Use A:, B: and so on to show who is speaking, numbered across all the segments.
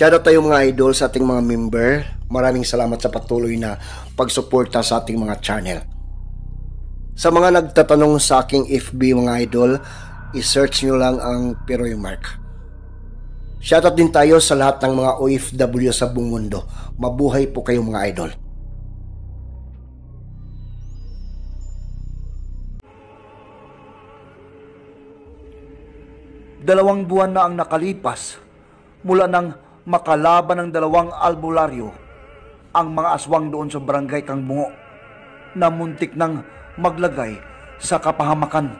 A: Shoutout tayo mga idol sa ating mga member. Maraming salamat sa patuloy na pagsuporta sa ating mga channel. Sa mga nagtatanong sa aking FB mga idol, i-search nyo lang ang Piroy Mark. Shoutout din tayo sa lahat ng mga OFW sa buong mundo. Mabuhay po kayo mga idol. Dalawang buwan na ang nakalipas mula ng makalaban ng dalawang albularyo ang mga aswang doon sa barangay kang bungo na muntik nang maglagay sa kapahamakan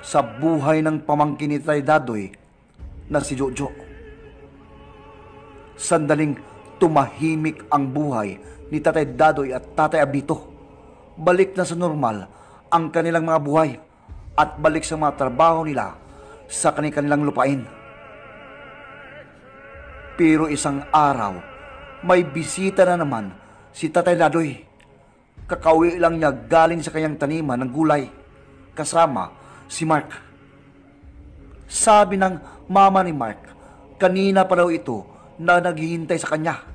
A: sa buhay ng pamangkin ni Tay Dadoy na si Jojo. Sandaling tumahimik ang buhay ni Tatay Dadoy at Tatay Abito. Balik na sa normal ang kanilang mga buhay at balik sa mga trabaho nila sa kanilang lupain. Pero isang araw, may bisita na naman si Tatay Ladoy. Kakauwi lang niya galing sa kanyang taniman ng gulay. Kasama si Mark. Sabi ng mama ni Mark, kanina pa daw ito na naghihintay sa kanya.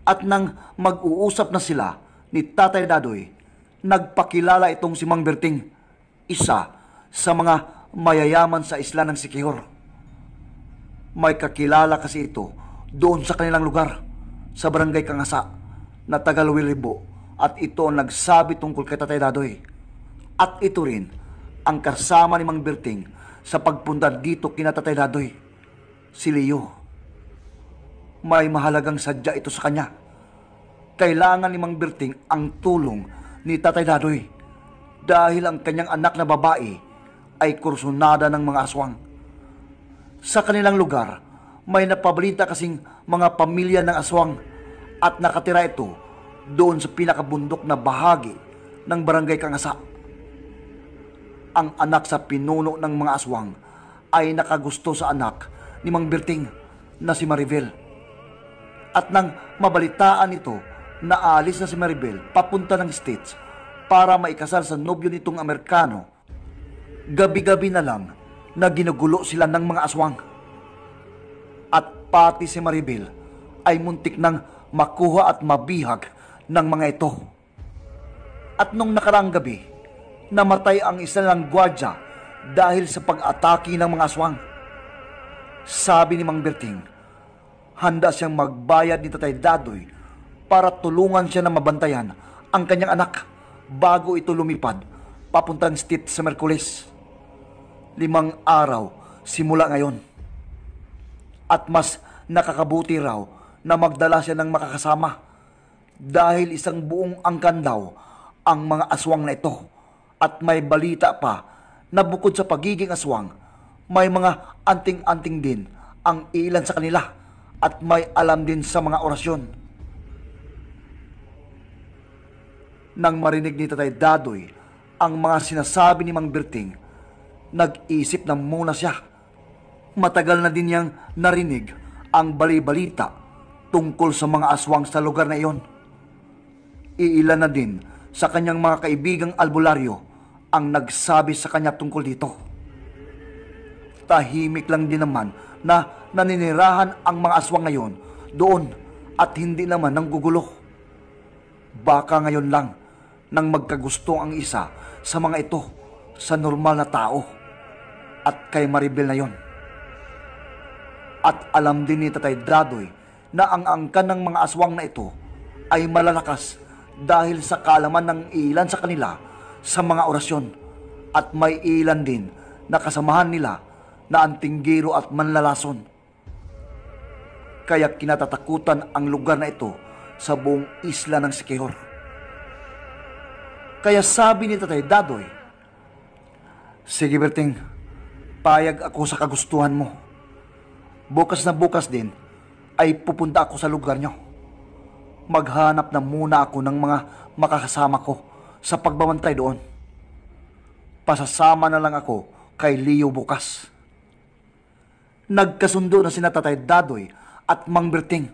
A: At nang mag-uusap na sila ni Tatay Dadoy, nagpakilala itong si Mang Berting, isa sa mga mayayaman sa isla ng Sikihor. May kakilala kasi ito doon sa kanilang lugar, sa barangay Kangasa, na Tagalwilibo at ito ang nagsabi tungkol kay Tatay Dadoy. At ito rin ang kasama ni Mang Berting sa pagpunta dito kina Tatay Dadoy, si Leo. May mahalagang sadya ito sa kanya. Kailangan ni Mang Berting ang tulong ni Tatay Dadoy dahil ang kanyang anak na babae ay kursunada ng mga aswang. Sa kanilang lugar, may napabalita kasing mga pamilya ng aswang at nakatira ito doon sa pinakabundok na bahagi ng barangay Kangasa. Ang anak sa pinuno ng mga aswang ay nakagusto sa anak ni Mang Birting na si Maribel. At nang mabalitaan ito, naalis na si Maribel papunta ng States para maikasal sa nobyo nitong Amerikano. Gabi-gabi na lang na ginugulo sila ng mga aswang. At pati si Maribel ay muntik nang makuha at mabihag ng mga ito. At nung nakaraang gabi, namatay ang isa ng gwardya dahil sa pag-atake ng mga aswang. Sabi ni Mang Berting, handa siyang magbayad ni Tatay Dadoy para tulungan siya na mabantayan ang kanyang anak bago ito lumipad papuntang state sa Merkulis limang araw simula ngayon. At mas nakakabuti raw na magdala siya ng makakasama dahil isang buong angkan daw ang mga aswang na ito at may balita pa na bukod sa pagiging aswang, may mga anting-anting din ang ilan sa kanila at may alam din sa mga orasyon. Nang marinig ni Tatay Dadoy ang mga sinasabi ni Mang Berting, Nag-isip na muna siya. Matagal na din niyang narinig ang balibalita tungkol sa mga aswang sa lugar na iyon. Iilan na din sa kanyang mga kaibigang albularyo ang nagsabi sa kanya tungkol dito. Tahimik lang din naman na naninirahan ang mga aswang ngayon doon at hindi naman ng gugulo. Baka ngayon lang nang magkagusto ang isa sa mga ito sa normal na tao at kay Maribel na yon. At alam din ni Tatay Dradoy na ang angkan ng mga aswang na ito ay malalakas dahil sa kalaman ng ilan sa kanila sa mga orasyon at may ilan din na kasamahan nila na antinggiro at manlalason. Kaya kinatatakutan ang lugar na ito sa buong isla ng Sikihor. Kaya sabi ni Tatay Dadoy, Sige Berting, Payag ako sa kagustuhan mo. Bukas na bukas din ay pupunta ako sa lugar nyo. Maghanap na muna ako ng mga makakasama ko sa pagbabantay doon. Pasasama na lang ako kay Leo bukas. Nagkasundo na sina Tatay Dadoy at Mang Berting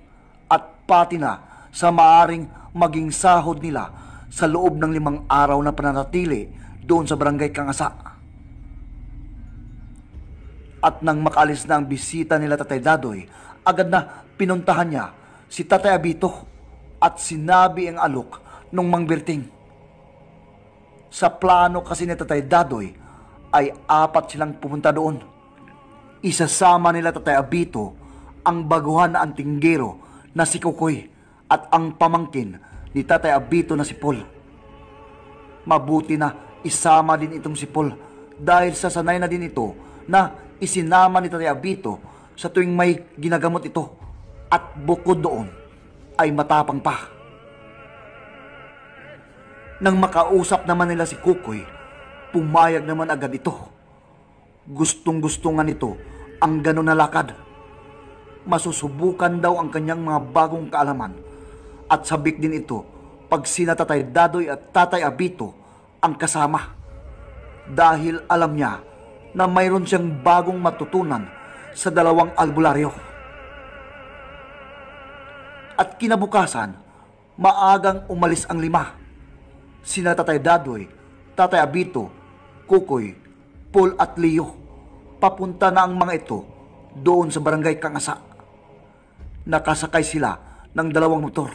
A: at pati na sa maaring maging sahod nila sa loob ng limang araw na pananatili doon sa barangay Kangasa. At nang makaalis na ang bisita nila Tatay Dadoy, agad na pinuntahan niya si Tatay Abito at sinabi ang alok nung mangbirting. Sa plano kasi ni Tatay Dadoy ay apat silang pumunta doon. Isasama nila Tatay Abito ang baguhan na antinggero na si Kukoy at ang pamangkin ni Tatay Abito na si Paul. Mabuti na isama din itong si Paul dahil sasanay na din ito na isinama ni Tatay Abito sa tuwing may ginagamot ito at bukod doon ay matapang pa. Nang makausap naman nila si Kukoy, pumayag naman agad ito. Gustong-gusto nga nito ang gano'n na lakad. Masusubukan daw ang kanyang mga bagong kaalaman at sabik din ito pag sina Tatay Dadoy at Tatay Abito ang kasama dahil alam niya na mayroon siyang bagong matutunan sa dalawang albularyo. At kinabukasan, maagang umalis ang lima. Sina Tatay Dadoy, Tatay Abito, Kukoy, Paul at Leo. Papunta na ang mga ito doon sa barangay Kangasa. Nakasakay sila ng dalawang motor.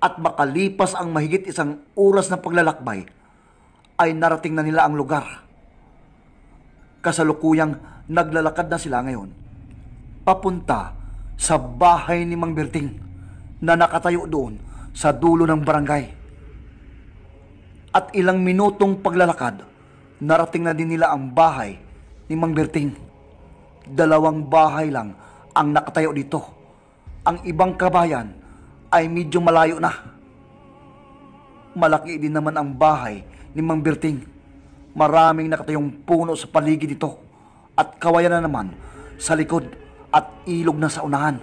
A: At makalipas ang mahigit isang oras na paglalakbay, ay narating na nila ang lugar kasalukuyang naglalakad na sila ngayon papunta sa bahay ni Mang Berting na nakatayo doon sa dulo ng barangay. At ilang minutong paglalakad, narating na din nila ang bahay ni Mang Berting. Dalawang bahay lang ang nakatayo dito. Ang ibang kabayan ay medyo malayo na. Malaki din naman ang bahay ni Mang Berting Maraming nakatayong puno sa paligid nito at kawayan na naman sa likod at ilog na sa unahan.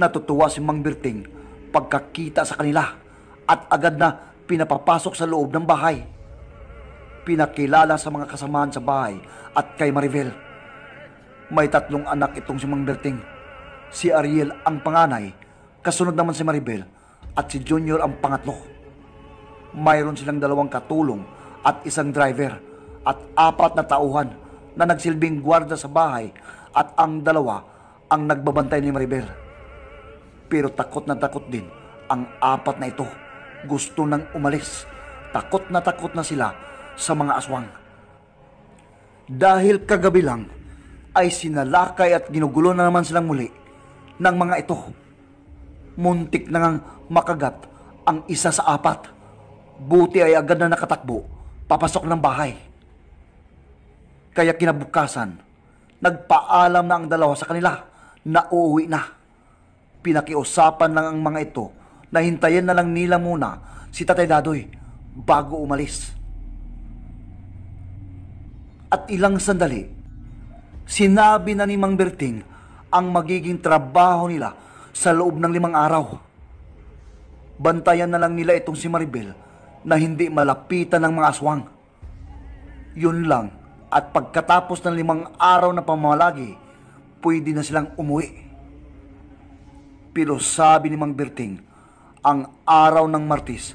A: Natutuwa si Mang Birting pagkakita sa kanila at agad na pinapapasok sa loob ng bahay. Pinakilala sa mga kasamahan sa bahay at kay Maribel. May tatlong anak itong si Mang Berting. Si Ariel ang panganay, kasunod naman si Maribel at si Junior ang pangatlo mayroon silang dalawang katulong at isang driver at apat na tauhan na nagsilbing gwarda sa bahay at ang dalawa ang nagbabantay ni Maribel. Pero takot na takot din ang apat na ito. Gusto nang umalis. Takot na takot na sila sa mga aswang. Dahil kagabi lang ay sinalakay at ginugulo na naman silang muli ng mga ito. Muntik na ngang makagat ang isa sa apat Buti ay agad na nakatakbo, papasok ng bahay. Kaya kinabukasan, nagpaalam na ang dalawa sa kanila na uuwi na. Pinakiusapan lang ang mga ito na hintayin na lang nila muna si Tatay Dadoy bago umalis. At ilang sandali, sinabi na ni Mang Berting ang magiging trabaho nila sa loob ng limang araw. Bantayan na lang nila itong si Maribel na hindi malapitan ng mga aswang. Yun lang. At pagkatapos ng limang araw na pamamalagi, pwede na silang umuwi. Pero sabi ni Mang Berting, ang araw ng Martis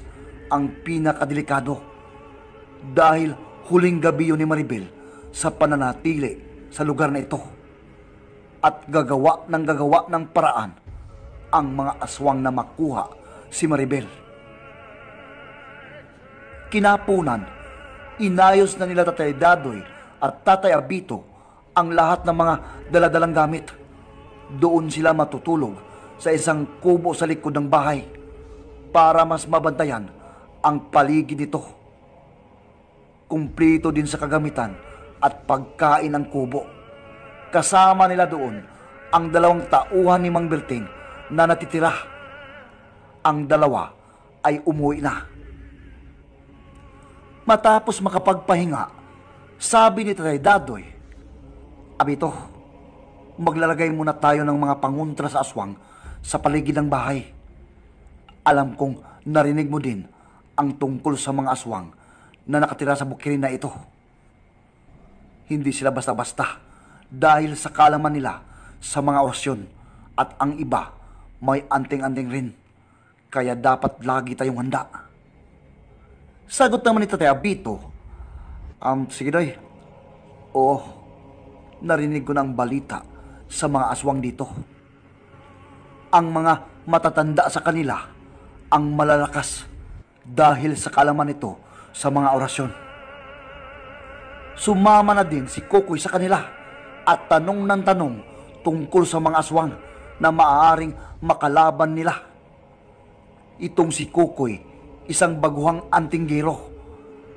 A: ang pinakadelikado dahil huling gabi yun ni Maribel sa pananatili sa lugar na ito at gagawa ng gagawa ng paraan ang mga aswang na makuha si Maribel. Kinapunan, inayos na nila Tatay Dadoy at Tatay Abito ang lahat ng mga daladalang gamit. Doon sila matutulog sa isang kubo sa likod ng bahay para mas mabantayan ang paligid nito. Kumplito din sa kagamitan at pagkain ang kubo. Kasama nila doon ang dalawang tauhan ni Mang Berting na natitira. Ang dalawa ay umuwi na. Matapos makapagpahinga, sabi ni Tatay Dadoy, Abito, maglalagay muna tayo ng mga panguntra sa aswang sa paligid ng bahay. Alam kong narinig mo din ang tungkol sa mga aswang na nakatira sa bukirin na ito. Hindi sila basta-basta dahil sa kalaman nila sa mga orasyon at ang iba may anting-anting rin. Kaya dapat lagi tayong handa. Sagot naman ni Tatay Abito. Um, sige doy. Oo, narinig ko ng balita sa mga aswang dito. Ang mga matatanda sa kanila ang malalakas dahil sa kalaman nito sa mga orasyon. Sumama na din si Kokoy sa kanila at tanong ng tanong tungkol sa mga aswang na maaaring makalaban nila. Itong si Kokoy isang baguhang antinggero.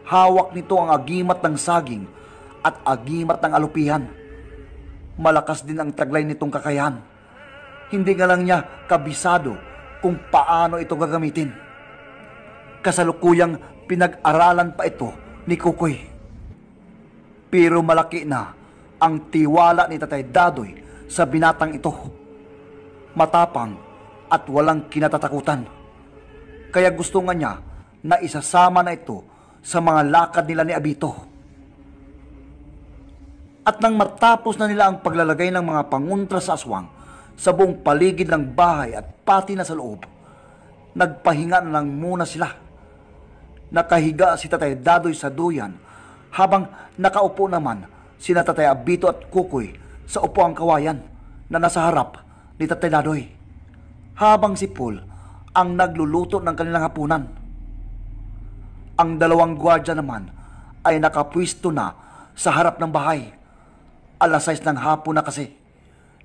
A: Hawak nito ang agimat ng saging at agimat ng alupihan. Malakas din ang taglay nitong kakayahan. Hindi nga lang niya kabisado kung paano ito gagamitin. Kasalukuyang pinag-aralan pa ito ni Kukoy. Pero malaki na ang tiwala ni Tatay Dadoy sa binatang ito. Matapang at walang kinatatakutan kaya gusto nga niya na isasama na ito sa mga lakad nila ni Abito. At nang matapos na nila ang paglalagay ng mga panguntra sa aswang sa buong paligid ng bahay at pati na sa loob, nagpahinga na lang muna sila. Nakahiga si Tatay Dadoy sa duyan habang nakaupo naman si Tatay Abito at Kukoy sa upuang kawayan na nasa harap ni Tatay Dadoy. Habang si Paul ang nagluluto ng kanilang hapunan. Ang dalawang gwardya naman ay nakapwisto na sa harap ng bahay. Alas 6 ng hapon na kasi,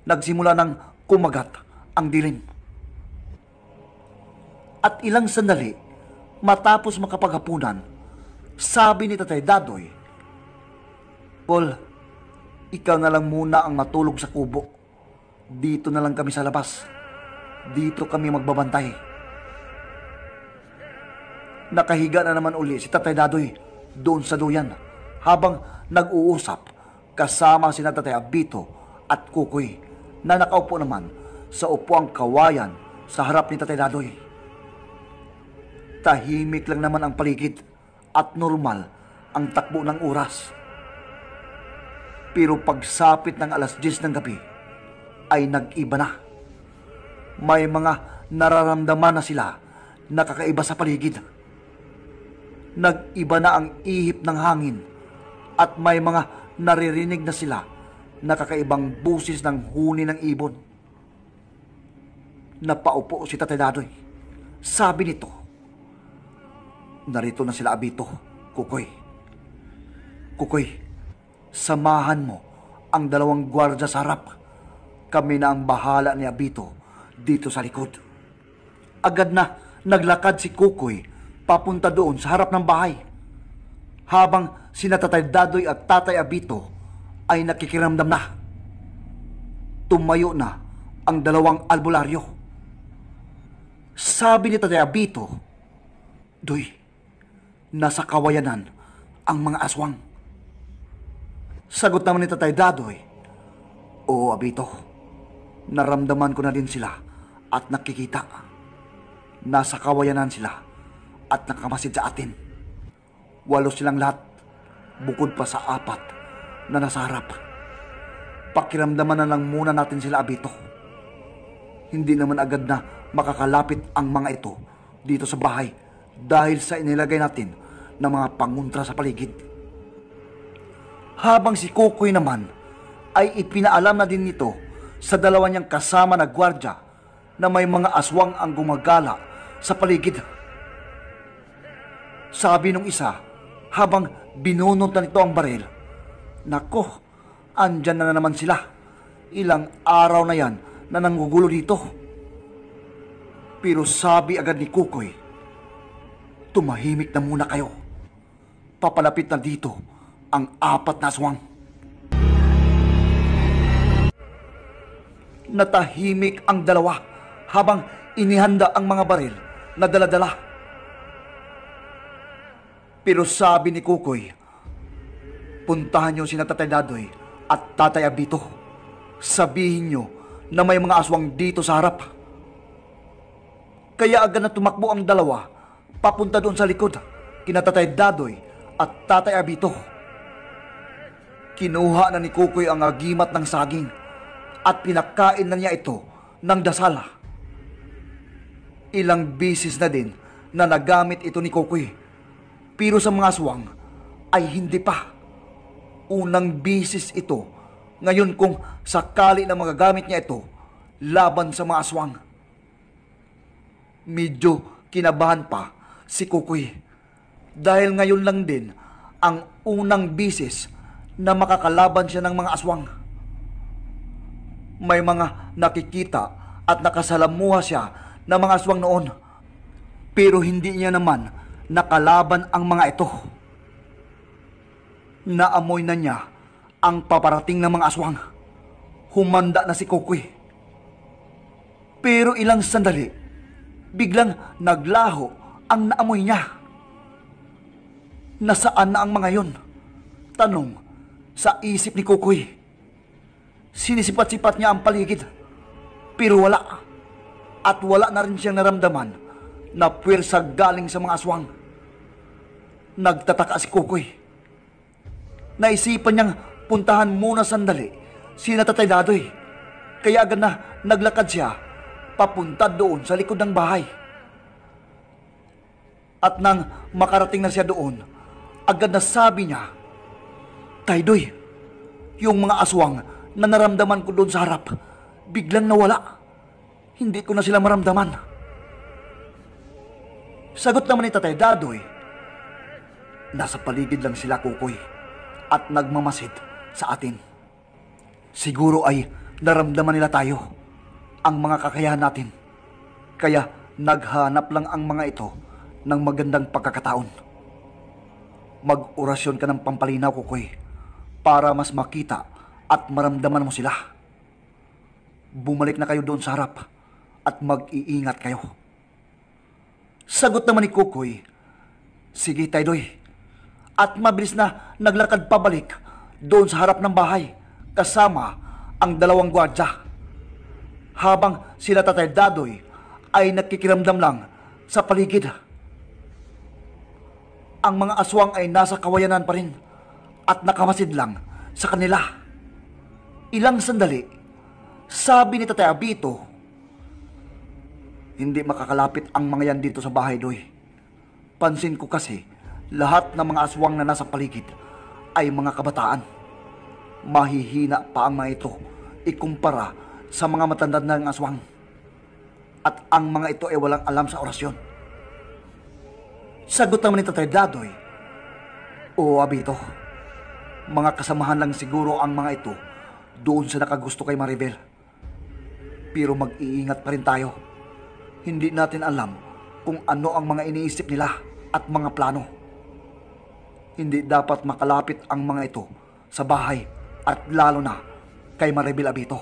A: nagsimula ng kumagat ang dilim. At ilang sandali, matapos makapaghapunan, sabi ni Tatay Dadoy, Paul, ikaw na lang muna ang matulog sa kubo. Dito na lang kami sa labas. Dito kami magbabantay. Nakahiga na naman uli si Tatay Dadoy doon sa duyan habang nag-uusap kasama si Tatay Abito at Kukoy na nakaupo naman sa upuang kawayan sa harap ni Tatay Dadoy. Tahimik lang naman ang paligid at normal ang takbo ng oras. Pero pagsapit ng alas 10 ng gabi ay nag-iba na. May mga nararamdaman na sila nakakaiba sa paligid. Nag-iba na ang ihip ng hangin at may mga naririnig na sila na kakaibang busis ng huni ng ibon. Napaupo si Tatay Dadoy. Sabi nito, Narito na sila abito, Kukoy. Kukoy, samahan mo ang dalawang gwardya sa harap. Kami na ang bahala ni Abito dito sa likod. Agad na naglakad si Kukoy papunta doon sa harap ng bahay. Habang sina Tatay Dadoy at Tatay Abito ay nakikiramdam na. Tumayo na ang dalawang albularyo. Sabi ni Tatay Abito, Doy, nasa kawayanan ang mga aswang. Sagot naman ni Tatay Dadoy, Oo, Abito, naramdaman ko na din sila at nakikita. Nasa kawayanan sila at nakamasid sa atin. Walo silang lahat, bukod pa sa apat na nasa harap. Pakiramdaman na lang muna natin sila abito. Hindi naman agad na makakalapit ang mga ito dito sa bahay dahil sa inilagay natin ng mga panguntra sa paligid. Habang si Kukoy naman ay ipinaalam na din nito sa dalawa niyang kasama na gwardya na may mga aswang ang gumagala sa paligid sabi nung isa habang binunot na nito ang baril. Nako, andyan na, na naman sila. Ilang araw na yan na nanggugulo dito. Pero sabi agad ni Kukoy, tumahimik na muna kayo. Papalapit na dito ang apat na aswang. Natahimik ang dalawa habang inihanda ang mga baril na daladala. -dala. Pero sabi ni Kukoy, puntahan niyo si Tatay Dadoy at Tatay Abito. Sabihin niyo na may mga aswang dito sa harap. Kaya agad na tumakbo ang dalawa papunta doon sa likod kina Tatay Dadoy at Tatay Abito. Kinuha na ni Kukoy ang agimat ng saging at pinakain na niya ito ng dasala. Ilang bisis na din na nagamit ito ni Kukoy pero sa mga aswang ay hindi pa. Unang bisis ito. Ngayon kung sakali na magagamit niya ito laban sa mga aswang. Medyo kinabahan pa si Kukoy. Dahil ngayon lang din ang unang bisis na makakalaban siya ng mga aswang. May mga nakikita at nakasalamuha siya ng mga aswang noon. Pero hindi niya naman nakalaban ang mga ito. Naamoy na niya ang paparating ng mga aswang. Humanda na si Kokoy. Pero ilang sandali, biglang naglaho ang naamoy niya. Nasaan na ang mga yon? Tanong sa isip ni Kokoy. Sinisipat-sipat niya ang paligid. Pero wala. At wala na rin siyang naramdaman na pwersa galing sa mga aswang. Nagtataka si Kukoy. Naisipan niyang puntahan muna sandali si Natatay Dadoy. Kaya agad na naglakad siya papunta doon sa likod ng bahay. At nang makarating na siya doon, agad na sabi niya, Taydoy, yung mga aswang na naramdaman ko doon sa harap, biglang nawala. Hindi ko na sila maramdaman. Sagot naman ni Tatay Dadoy. Nasa paligid lang sila kukoy at nagmamasid sa atin. Siguro ay naramdaman nila tayo ang mga kakayahan natin. Kaya naghanap lang ang mga ito ng magandang pagkakataon. Mag-orasyon ka ng pampalinaw, Kukoy, para mas makita at maramdaman mo sila. Bumalik na kayo doon sa harap at mag-iingat kayo. Sagot naman ni Kukoy. Sige, Taydoy. At mabilis na naglakad pabalik doon sa harap ng bahay kasama ang dalawang gwardya. Habang sila tatay Dadoy ay nakikiramdam lang sa paligid. Ang mga aswang ay nasa kawayanan pa rin at nakamasid lang sa kanila. Ilang sandali, sabi ni Tatay Abito, hindi makakalapit ang mga yan dito sa bahay, Doy. Pansin ko kasi, lahat ng mga aswang na nasa paligid ay mga kabataan. Mahihina pa ang mga ito ikumpara sa mga matanda ng aswang. At ang mga ito ay walang alam sa orasyon. Sagot naman ni Tatay Dadoy, O Abito, mga kasamahan lang siguro ang mga ito doon sa nakagusto kay Maribel. Pero mag-iingat pa rin tayo. Hindi natin alam kung ano ang mga iniisip nila at mga plano. Hindi dapat makalapit ang mga ito sa bahay at lalo na kay Maribel Abito.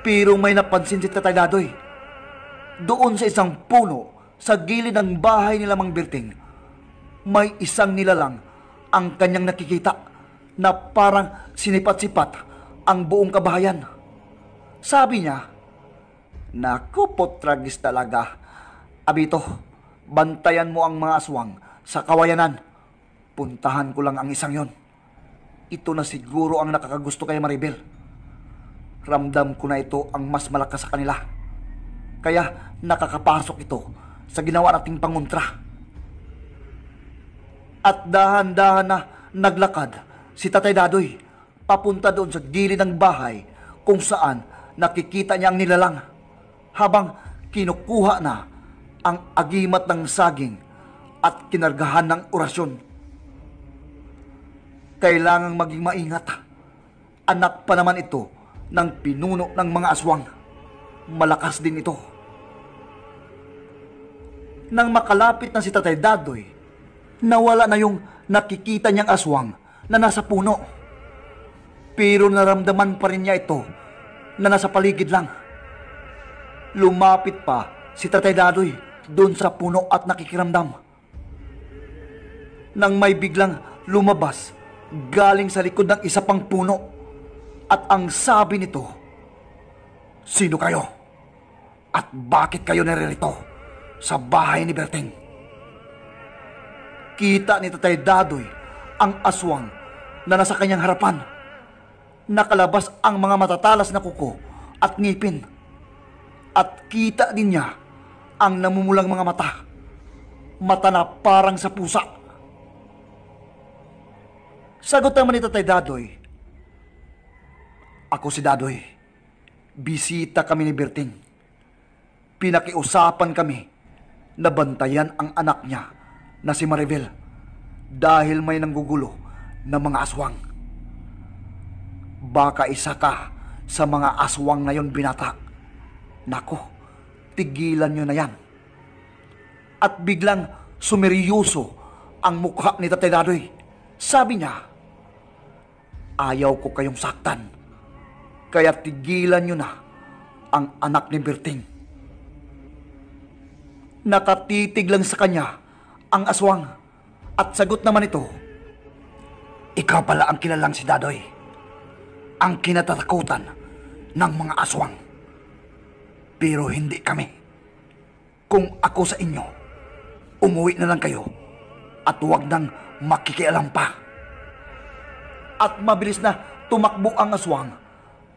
A: Pero may napansin si Tatay Dadoy. Doon sa isang puno sa gilid ng bahay nila Mang Berting, may isang nilalang ang kanyang nakikita na parang sinipat-sipat ang buong kabahayan. Sabi niya, Naku po, tragis talaga. Abito, bantayan mo ang mga aswang sa kawayanan. Puntahan ko lang ang isang yon. Ito na siguro ang nakakagusto kay Maribel. Ramdam ko na ito ang mas malakas sa kanila. Kaya nakakapasok ito sa ginawa nating pangontra. At dahan-dahan na naglakad si Tatay Dadoy papunta doon sa gilid ng bahay kung saan nakikita niya ang nilalang habang kinukuha na ang agimat ng saging at kinargahan ng orasyon. Kailangang maging maingat. Anak pa naman ito ng pinuno ng mga aswang. Malakas din ito. Nang makalapit na si Tatay Dadoy, nawala na yung nakikita niyang aswang na nasa puno. Pero naramdaman pa rin niya ito na nasa paligid lang. Lumapit pa si Tatay Dadoy doon sa puno at nakikiramdam. Nang may biglang lumabas galing sa likod ng isa pang puno at ang sabi nito, Sino kayo? At bakit kayo naririto sa bahay ni Berteng? Kita ni Tatay Dadoy ang aswang na nasa kanyang harapan. Nakalabas ang mga matatalas na kuko at ngipin at kita din niya ang namumulang mga mata. Mata na parang sa pusa. Sagot naman ni Tatay Dadoy. Ako si Dadoy. Bisita kami ni Berting. Pinakiusapan kami na bantayan ang anak niya na si Maribel dahil may nanggugulo na mga aswang. Baka isa ka sa mga aswang na yon binata. Nako, tigilan nyo na yan. At biglang sumeryoso ang mukha ni Tatay Dadoy. Sabi niya, ayaw ko kayong saktan. Kaya tigilan nyo na ang anak ni Berting. Nakatitig lang sa kanya ang aswang at sagot naman ito, Ikaw pala ang kilalang si Dadoy, ang kinatatakutan ng mga aswang. Pero hindi kami. Kung ako sa inyo, umuwi na lang kayo at huwag nang makikialam pa. At mabilis na tumakbo ang aswang,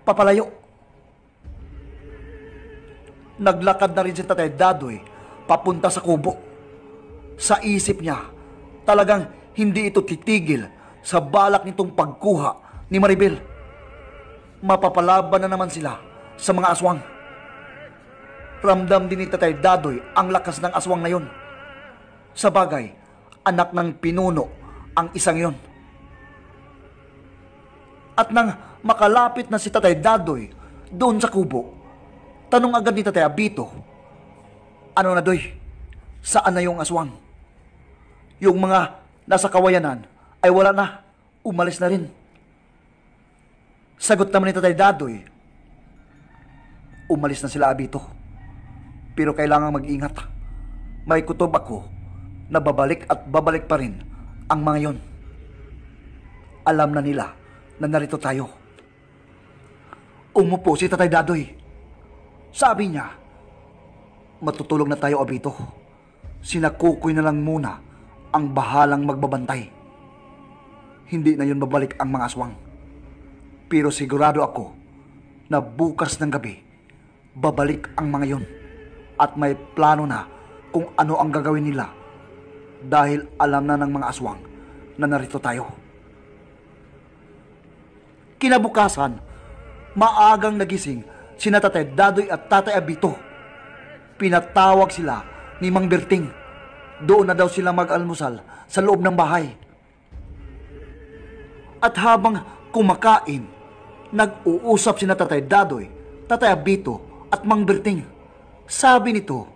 A: papalayo. Naglakad na rin si Tatay Dadoy papunta sa kubo. Sa isip niya, talagang hindi ito titigil sa balak nitong pagkuha ni Maribel. Mapapalaban na naman sila sa mga aswang. Ramdam din ni Tatay Dadoy ang lakas ng aswang na yon. Sa bagay, anak ng pinuno ang isang yon. At nang makalapit na si Tatay Dadoy doon sa kubo, tanong agad ni Tatay Abito, Ano na doy? Saan na yung aswang? Yung mga nasa kawayanan ay wala na, umalis na rin. Sagot naman ni Tatay Dadoy, umalis na sila abito. Pero kailangan mag-ingat. May kutob ako na babalik at babalik pa rin ang mga yon. Alam na nila na narito tayo. Umupo si Tatay Dadoy. Sabi niya, matutulog na tayo, Abito. Sinakukoy na lang muna ang bahalang magbabantay. Hindi na yon babalik ang mga aswang. Pero sigurado ako na bukas ng gabi, babalik ang mga yon at may plano na kung ano ang gagawin nila dahil alam na ng mga aswang na narito tayo. Kinabukasan, maagang nagising sina Tatay Dadoy at Tatay Abito. Pinatawag sila ni Mang Berting. Doon na daw sila mag-almusal sa loob ng bahay. At habang kumakain, nag-uusap sina Tatay Dadoy, Tatay Abito at Mang Berting sabi nito,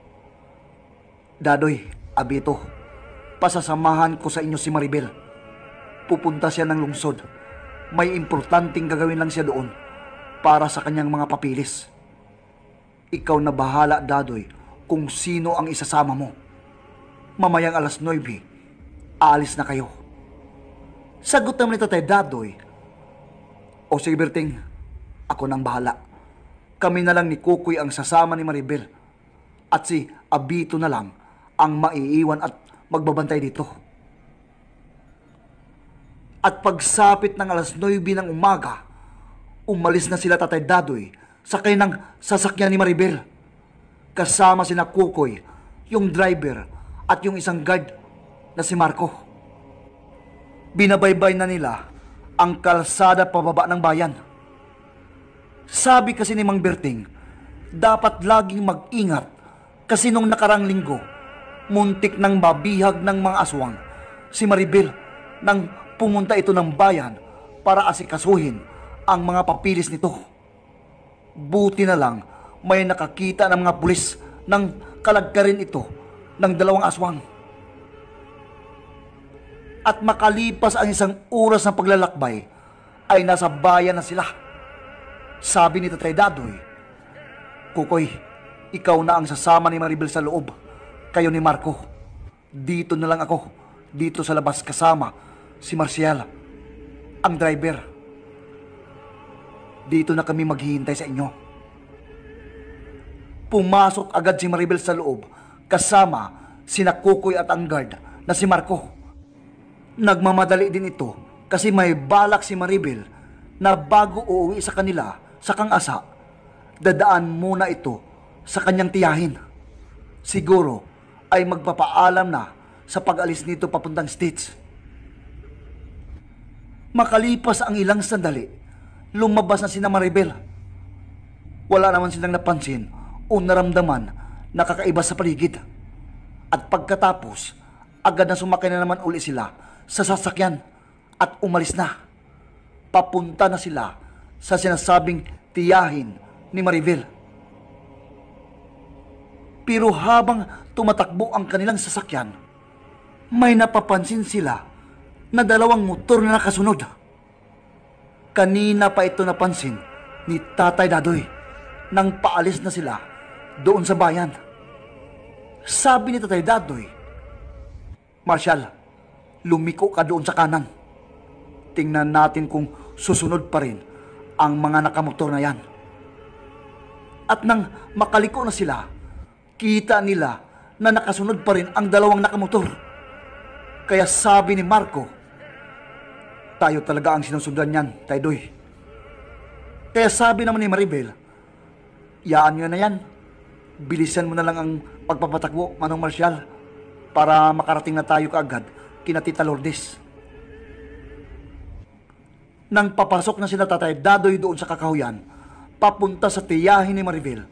A: Dadoy, Abito, pasasamahan ko sa inyo si Maribel. Pupunta siya ng lungsod. May importanteng gagawin lang siya doon para sa kanyang mga papilis. Ikaw na bahala, Dadoy, kung sino ang isasama mo. Mamayang alas 9, aalis na kayo. Sagot naman ito tayo, Dadoy. O sige, Berting, ako nang bahala. Kami na lang ni Kukoy ang sasama ni Maribel at si Abito na lang ang maiiwan at magbabantay dito. At pagsapit ng alas 9 ng umaga, umalis na sila Tatay Dadoy sakay ng sasakyan ni Maribel. Kasama si Nakukoy, yung driver at yung isang guard na si Marco. Binabaybay na nila ang kalsada pababa ng bayan. Sabi kasi ni Mang Berting, dapat laging mag-ingat kasi nung nakarang linggo, muntik nang mabihag ng mga aswang si Maribel nang pumunta ito ng bayan para asikasuhin ang mga papilis nito. Buti na lang may nakakita ng mga pulis nang kalagkarin ito ng dalawang aswang. At makalipas ang isang oras ng paglalakbay, ay nasa bayan na sila. Sabi ni Tatay Dadoy, Kukoy, ikaw na ang sasama ni Maribel sa loob. Kayo ni Marco. Dito na lang ako. Dito sa labas kasama si Marcial. Ang driver. Dito na kami maghihintay sa inyo. Pumasok agad si Maribel sa loob kasama sina Kukoy at ang guard na si Marco. Nagmamadali din ito kasi may balak si Maribel na bago uuwi sa kanila sa kang-asa, dadaan muna ito sa kanyang tiyahin. Siguro ay magpapaalam na sa pag-alis nito papuntang States. Makalipas ang ilang sandali, lumabas na sina Maribel. Wala naman silang napansin o naramdaman na kakaiba sa paligid. At pagkatapos, agad na sumakay na naman uli sila sa sasakyan at umalis na. Papunta na sila sa sinasabing tiyahin ni Maribel. Pero habang tumatakbo ang kanilang sasakyan, may napapansin sila na dalawang motor na nakasunod. Kanina pa ito napansin ni Tatay Dadoy nang paalis na sila doon sa bayan. Sabi ni Tatay Dadoy, Marshal, lumiko ka doon sa kanan. Tingnan natin kung susunod pa rin ang mga nakamotor na yan. At nang makaliko na sila, Kita nila na nakasunod pa rin ang dalawang nakamotor. Kaya sabi ni Marco, tayo talaga ang sinusundan niyan, Taydoy. Kaya sabi naman ni Maribel, yaan niyo na yan. Bilisan mo na lang ang pagpapatakbo, Manong Marsyal, para makarating na tayo kaagad kina Tita Lourdes. Nang papasok na sila tatay dadoy doon sa kakahuyan, papunta sa tiyahin ni Maribel,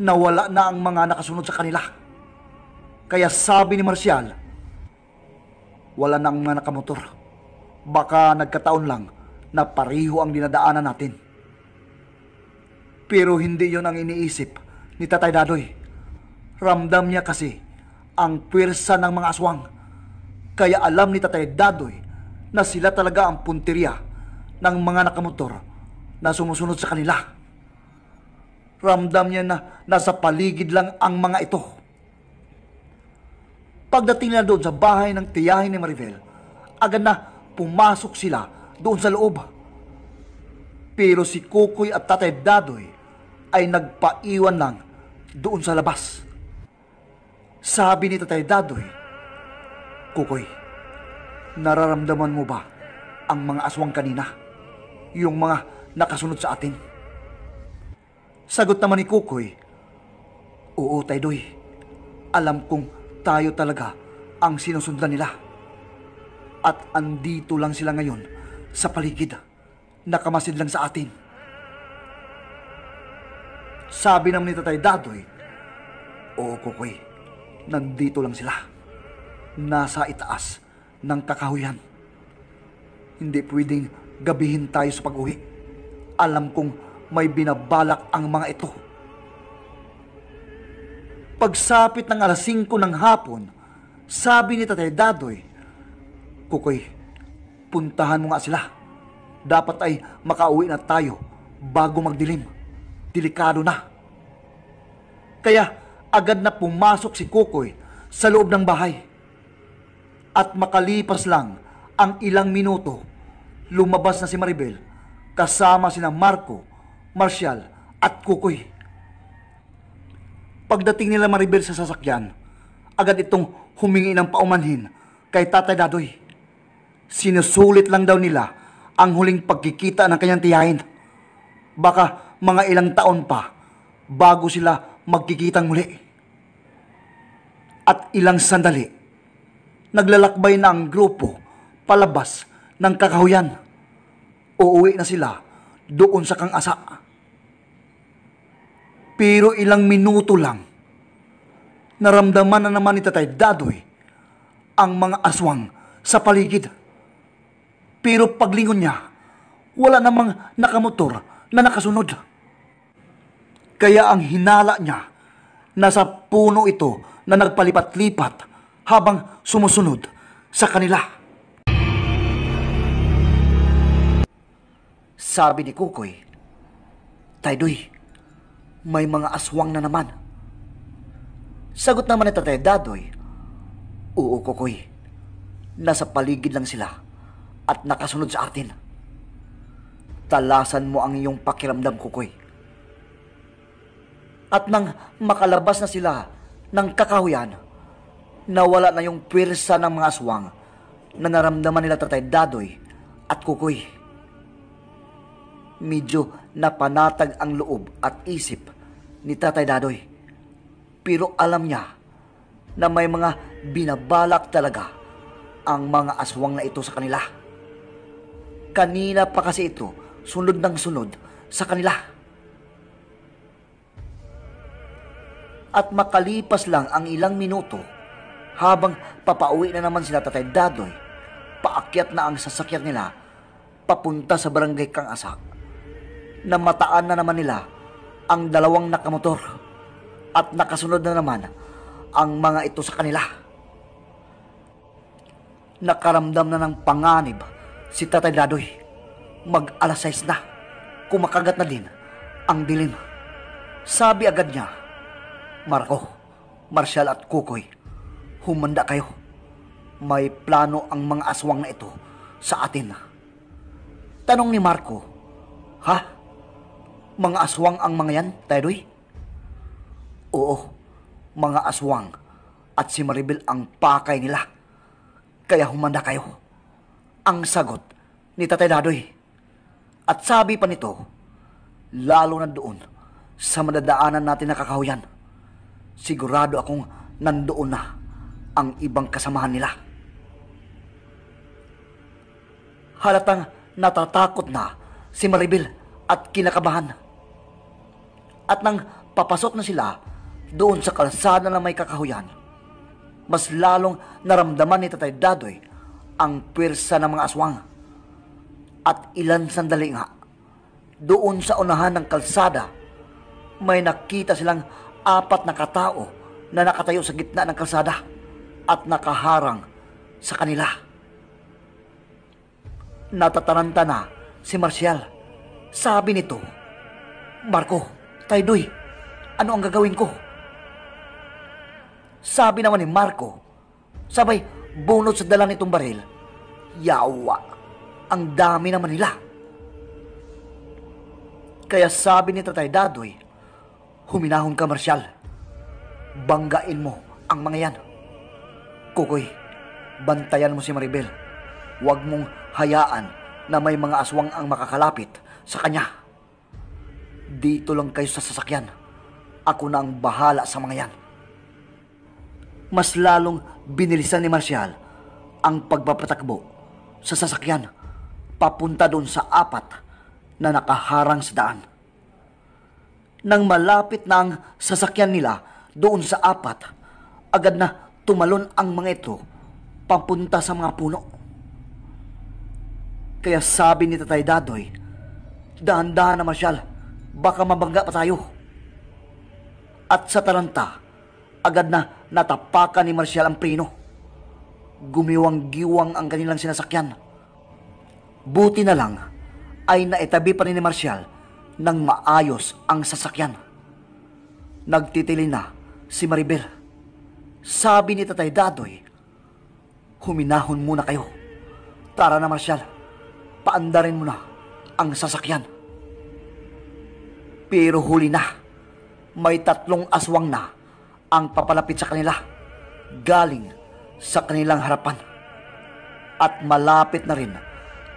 A: nawala na ang mga nakasunod sa kanila. Kaya sabi ni Marcial, wala na ang mga nakamotor. Baka nagkataon lang na pariho ang dinadaanan natin. Pero hindi yon ang iniisip ni Tatay Dadoy. Ramdam niya kasi ang pwersa ng mga aswang. Kaya alam ni Tatay Dadoy na sila talaga ang punteriya ng mga nakamotor na sumusunod sa kanila. Ramdam niya na nasa paligid lang ang mga ito. Pagdating nila doon sa bahay ng tiyahin ni Maribel, agad na pumasok sila doon sa loob. Pero si Kukoy at Tatay Dadoy ay nagpaiwan lang doon sa labas. Sabi ni Tatay Dadoy, Kukoy, nararamdaman mo ba ang mga aswang kanina? Yung mga nakasunod sa atin? Sagot naman ni Kukoy. Oo, Tay Doy. Alam kong tayo talaga ang sinusundan nila. At andito lang sila ngayon sa paligid. Nakamasid lang sa atin. Sabi naman ni Tatay Dadoy, Oo, Kukoy. Nandito lang sila. Nasa itaas ng kakahuyan. Hindi pwedeng gabihin tayo sa pag-uwi. Alam kong may binabalak ang mga ito. Pagsapit ng alas 5 ng hapon, sabi ni Tatay Dadoy, Kukoy, puntahan mo nga sila. Dapat ay makauwi na tayo bago magdilim. Delikado na. Kaya agad na pumasok si Kukoy sa loob ng bahay. At makalipas lang ang ilang minuto, lumabas na si Maribel kasama sina Marco Marshall at Kukoy. Pagdating nila Maribel sa sasakyan, agad itong humingi ng paumanhin kay Tatay Dadoy. Sinusulit lang daw nila ang huling pagkikita ng kanyang tiyahin. Baka mga ilang taon pa bago sila magkikitang muli. At ilang sandali, naglalakbay na ang grupo palabas ng kakahuyan. Uuwi na sila doon sa kang asa. Pero ilang minuto lang, naramdaman na naman ni Tatay Dadoy ang mga aswang sa paligid. Pero paglingon niya, wala namang nakamotor na nakasunod. Kaya ang hinala niya, nasa puno ito na nagpalipat-lipat habang sumusunod sa kanila. Sabi ni Kukoy, Taydoy, may mga aswang na naman. Sagot naman ni Tatay Dadoy, Oo, Kokoy. Nasa paligid lang sila at nakasunod sa atin. Talasan mo ang iyong pakiramdam, Kukoy. At nang makalabas na sila ng kakahuyan, nawala na yung pwersa ng mga aswang na naramdaman nila Tatay Dadoy at Kukoy medyo napanatag ang loob at isip ni Tatay Dadoy. Pero alam niya na may mga binabalak talaga ang mga aswang na ito sa kanila. Kanina pa kasi ito sunod ng sunod sa kanila. At makalipas lang ang ilang minuto habang papauwi na naman sila Tatay Dadoy, paakyat na ang sasakyan nila papunta sa barangay Kang Asak na mataan na naman nila ang dalawang nakamotor at nakasunod na naman ang mga ito sa kanila. Nakaramdam na ng panganib si Tatay Dadoy. Mag alas na. Kumakagat na din ang dilim. Sabi agad niya, Marco, Marshall at Kukoy, humanda kayo. May plano ang mga aswang na ito sa atin. Tanong ni Marco, Ha? Mga aswang ang mga yan, Tedoy? Oo, mga aswang. At si Maribel ang pakay nila. Kaya humanda kayo. Ang sagot ni Tatay Dadoy. At sabi pa nito, lalo na doon sa madadaanan natin na kakahuyan. Sigurado akong nandoon na ang ibang kasamahan nila. Halatang natatakot na si Maribel at kinakabahan at nang papasok na sila doon sa kalsada na may kakahuyan, mas lalong naramdaman ni Tatay Dadoy ang pwersa ng mga aswang. At ilan sandali nga, doon sa unahan ng kalsada, may nakita silang apat na katao na nakatayo sa gitna ng kalsada at nakaharang sa kanila. Natataranta na si Marcial. Sabi nito, Marco, Tay Doy, ano ang gagawin ko? Sabi naman ni Marco, sabay bunot sa dala nitong baril. Yawa, ang dami naman nila. Kaya sabi ni Tatay Dadoy, huminahon ka Marsyal. Banggain mo ang mga yan. Kukoy, bantayan mo si Maribel. Huwag mong hayaan na may mga aswang ang makakalapit sa kanya. Dito lang kayo sa sasakyan. Ako na ang bahala sa mga yan. Mas lalong binilisan ni Martial ang pagpapatakbo sa sasakyan papunta doon sa apat na nakaharang sa daan. Nang malapit na ang sasakyan nila doon sa apat, agad na tumalon ang mga ito papunta sa mga puno. Kaya sabi ni Tatay Dadoy, dahan-dahan na masyal, baka mabangga pa tayo. At sa Taranta, agad na natapakan ni Marcial ang prino. Gumiwang-giwang ang kanilang sinasakyan. Buti na lang ay naitabi pa rin ni Marcial nang maayos ang sasakyan. Nagtitili na si Maribel. Sabi ni Tatay Dadoy, Huminahon muna kayo. Tara na Marcial, paandarin mo na ang sasakyan. Pero huli na. May tatlong aswang na ang papalapit sa kanila galing sa kanilang harapan. At malapit na rin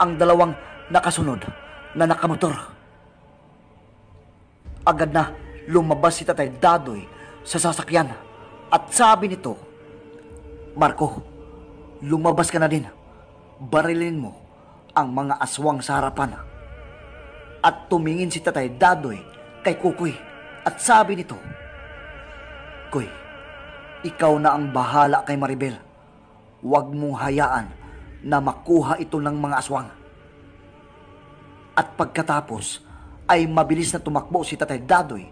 A: ang dalawang nakasunod na nakamotor. Agad na lumabas si Tatay Dadoy sa sasakyan at sabi nito, Marco, lumabas ka na din. Barilin mo ang mga aswang sa harapan. At tumingin si Tatay Dadoy kay Kukoy at sabi nito, Koy, ikaw na ang bahala kay Maribel. Huwag mong hayaan na makuha ito ng mga aswang. At pagkatapos ay mabilis na tumakbo si Tatay Dadoy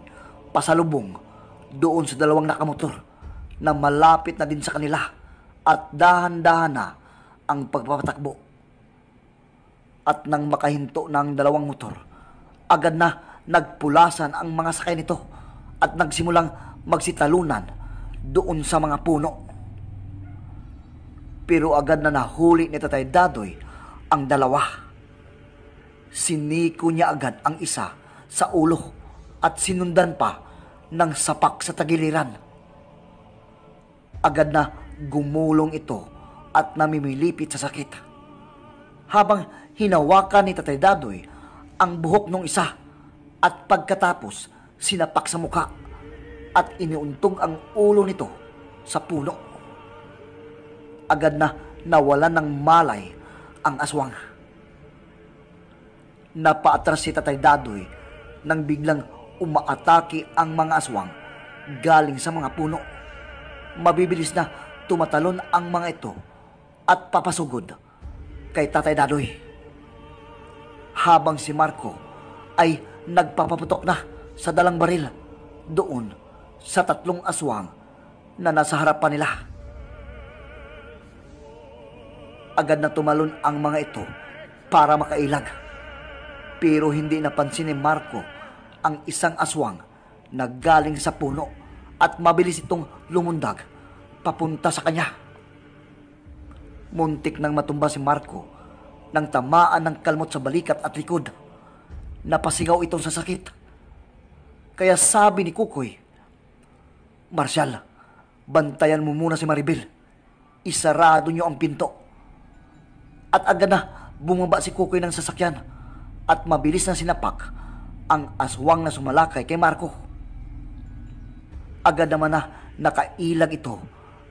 A: pasalubong doon sa dalawang nakamotor na malapit na din sa kanila at dahan-dahan na ang pagpapatakbo. At nang makahinto ng dalawang motor, agad na nagpulasan ang mga sakay nito at nagsimulang magsitalunan doon sa mga puno. Pero agad na nahuli ni Tatay Dadoy ang dalawa. Siniko niya agad ang isa sa ulo at sinundan pa ng sapak sa tagiliran. Agad na gumulong ito at namimilipit sa sakit. Habang hinawakan ni Tatay Dadoy ang buhok ng isa at pagkatapos sinapak sa mukha at iniuntog ang ulo nito sa puno. Agad na nawala ng malay ang aswang. Napaatras si Tatay Dadoy nang biglang umaatake ang mga aswang galing sa mga puno. Mabibilis na tumatalon ang mga ito at papasugod kay Tatay Dadoy. Habang si Marco ay nagpapaputok na sa dalang baril doon sa tatlong aswang na nasa harapan nila. Agad na tumalon ang mga ito para makailag. Pero hindi napansin ni Marco ang isang aswang na galing sa puno at mabilis itong lumundag papunta sa kanya. Muntik nang matumba si Marco nang tamaan ng kalmot sa balikat at likod. Napasigaw ito sa sakit. Kaya sabi ni Kukoy, Marshal, bantayan mo muna si Maribel. Isarado niyo ang pinto. At agad na bumaba si Kukoy ng sasakyan at mabilis na sinapak ang aswang na sumalakay kay Marco. Agad naman na nakailag ito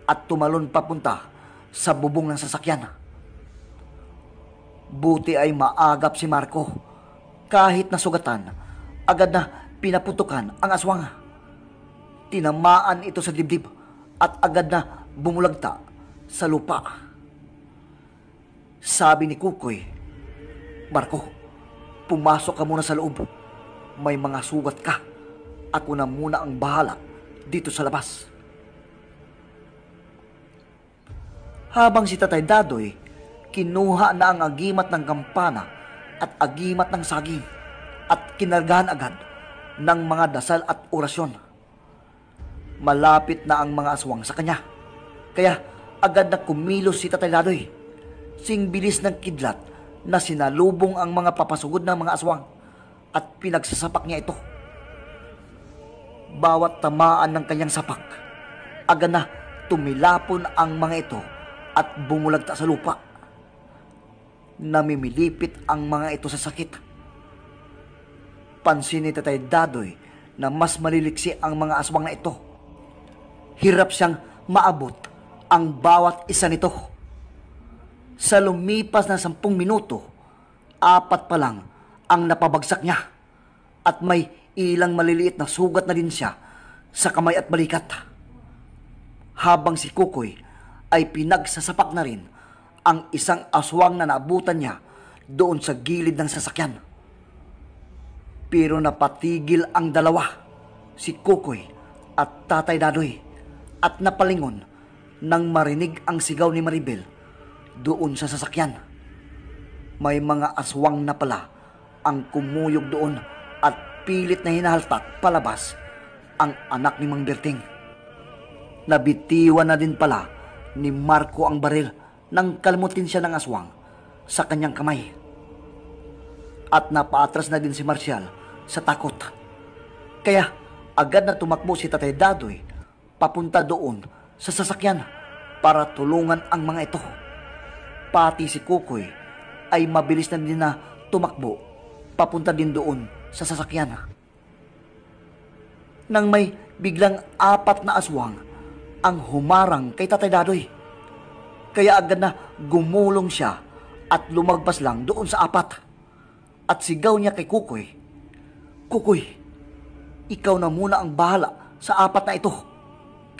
A: at tumalon papunta sa bubong ng sasakyan. Buti ay maagap si Marco kahit nasugatan, agad na pinaputukan ang aswang. Tinamaan ito sa dibdib at agad na bumulagta sa lupa. Sabi ni Kukoy, Marco, pumasok ka muna sa loob. May mga sugat ka. Ako na muna ang bahala dito sa labas. Habang si Tatay Dadoy kinuha na ang agimat ng kampana at agimat ng saging at kinargahan agad ng mga dasal at orasyon. Malapit na ang mga aswang sa kanya. Kaya agad na kumilos si Tatay Ladoy. Singbilis ng kidlat na sinalubong ang mga papasugod ng mga aswang at pinagsasapak niya ito. Bawat tamaan ng kanyang sapak, agad na tumilapon ang mga ito at bumulagta sa lupa namimilipit ang mga ito sa sakit. Pansin ni Tatay Dadoy na mas maliliksi ang mga aswang na ito. Hirap siyang maabot ang bawat isa nito. Sa lumipas na sampung minuto, apat pa lang ang napabagsak niya at may ilang maliliit na sugat na din siya sa kamay at balikat. Habang si Kukoy ay pinagsasapak na rin ang isang aswang na naabutan niya doon sa gilid ng sasakyan. Pero napatigil ang dalawa, si Kukoy at Tatay Dadoy, at napalingon nang marinig ang sigaw ni Maribel doon sa sasakyan. May mga aswang na pala ang kumuyog doon at pilit na hinahaltak palabas ang anak ni Mang Berting. Nabitiwan na din pala ni Marco ang baril nang kalmutin siya ng aswang sa kanyang kamay. At napaatras na din si Marcial sa takot. Kaya agad na tumakbo si Tatay Dadoy papunta doon sa sasakyan para tulungan ang mga ito. Pati si Kukoy ay mabilis na din na tumakbo papunta din doon sa sasakyan. Nang may biglang apat na aswang ang humarang kay Tatay Dadoy kaya agad na gumulong siya at lumagpas lang doon sa apat. At sigaw niya kay Kukoy, Kukoy, ikaw na muna ang bahala sa apat na ito.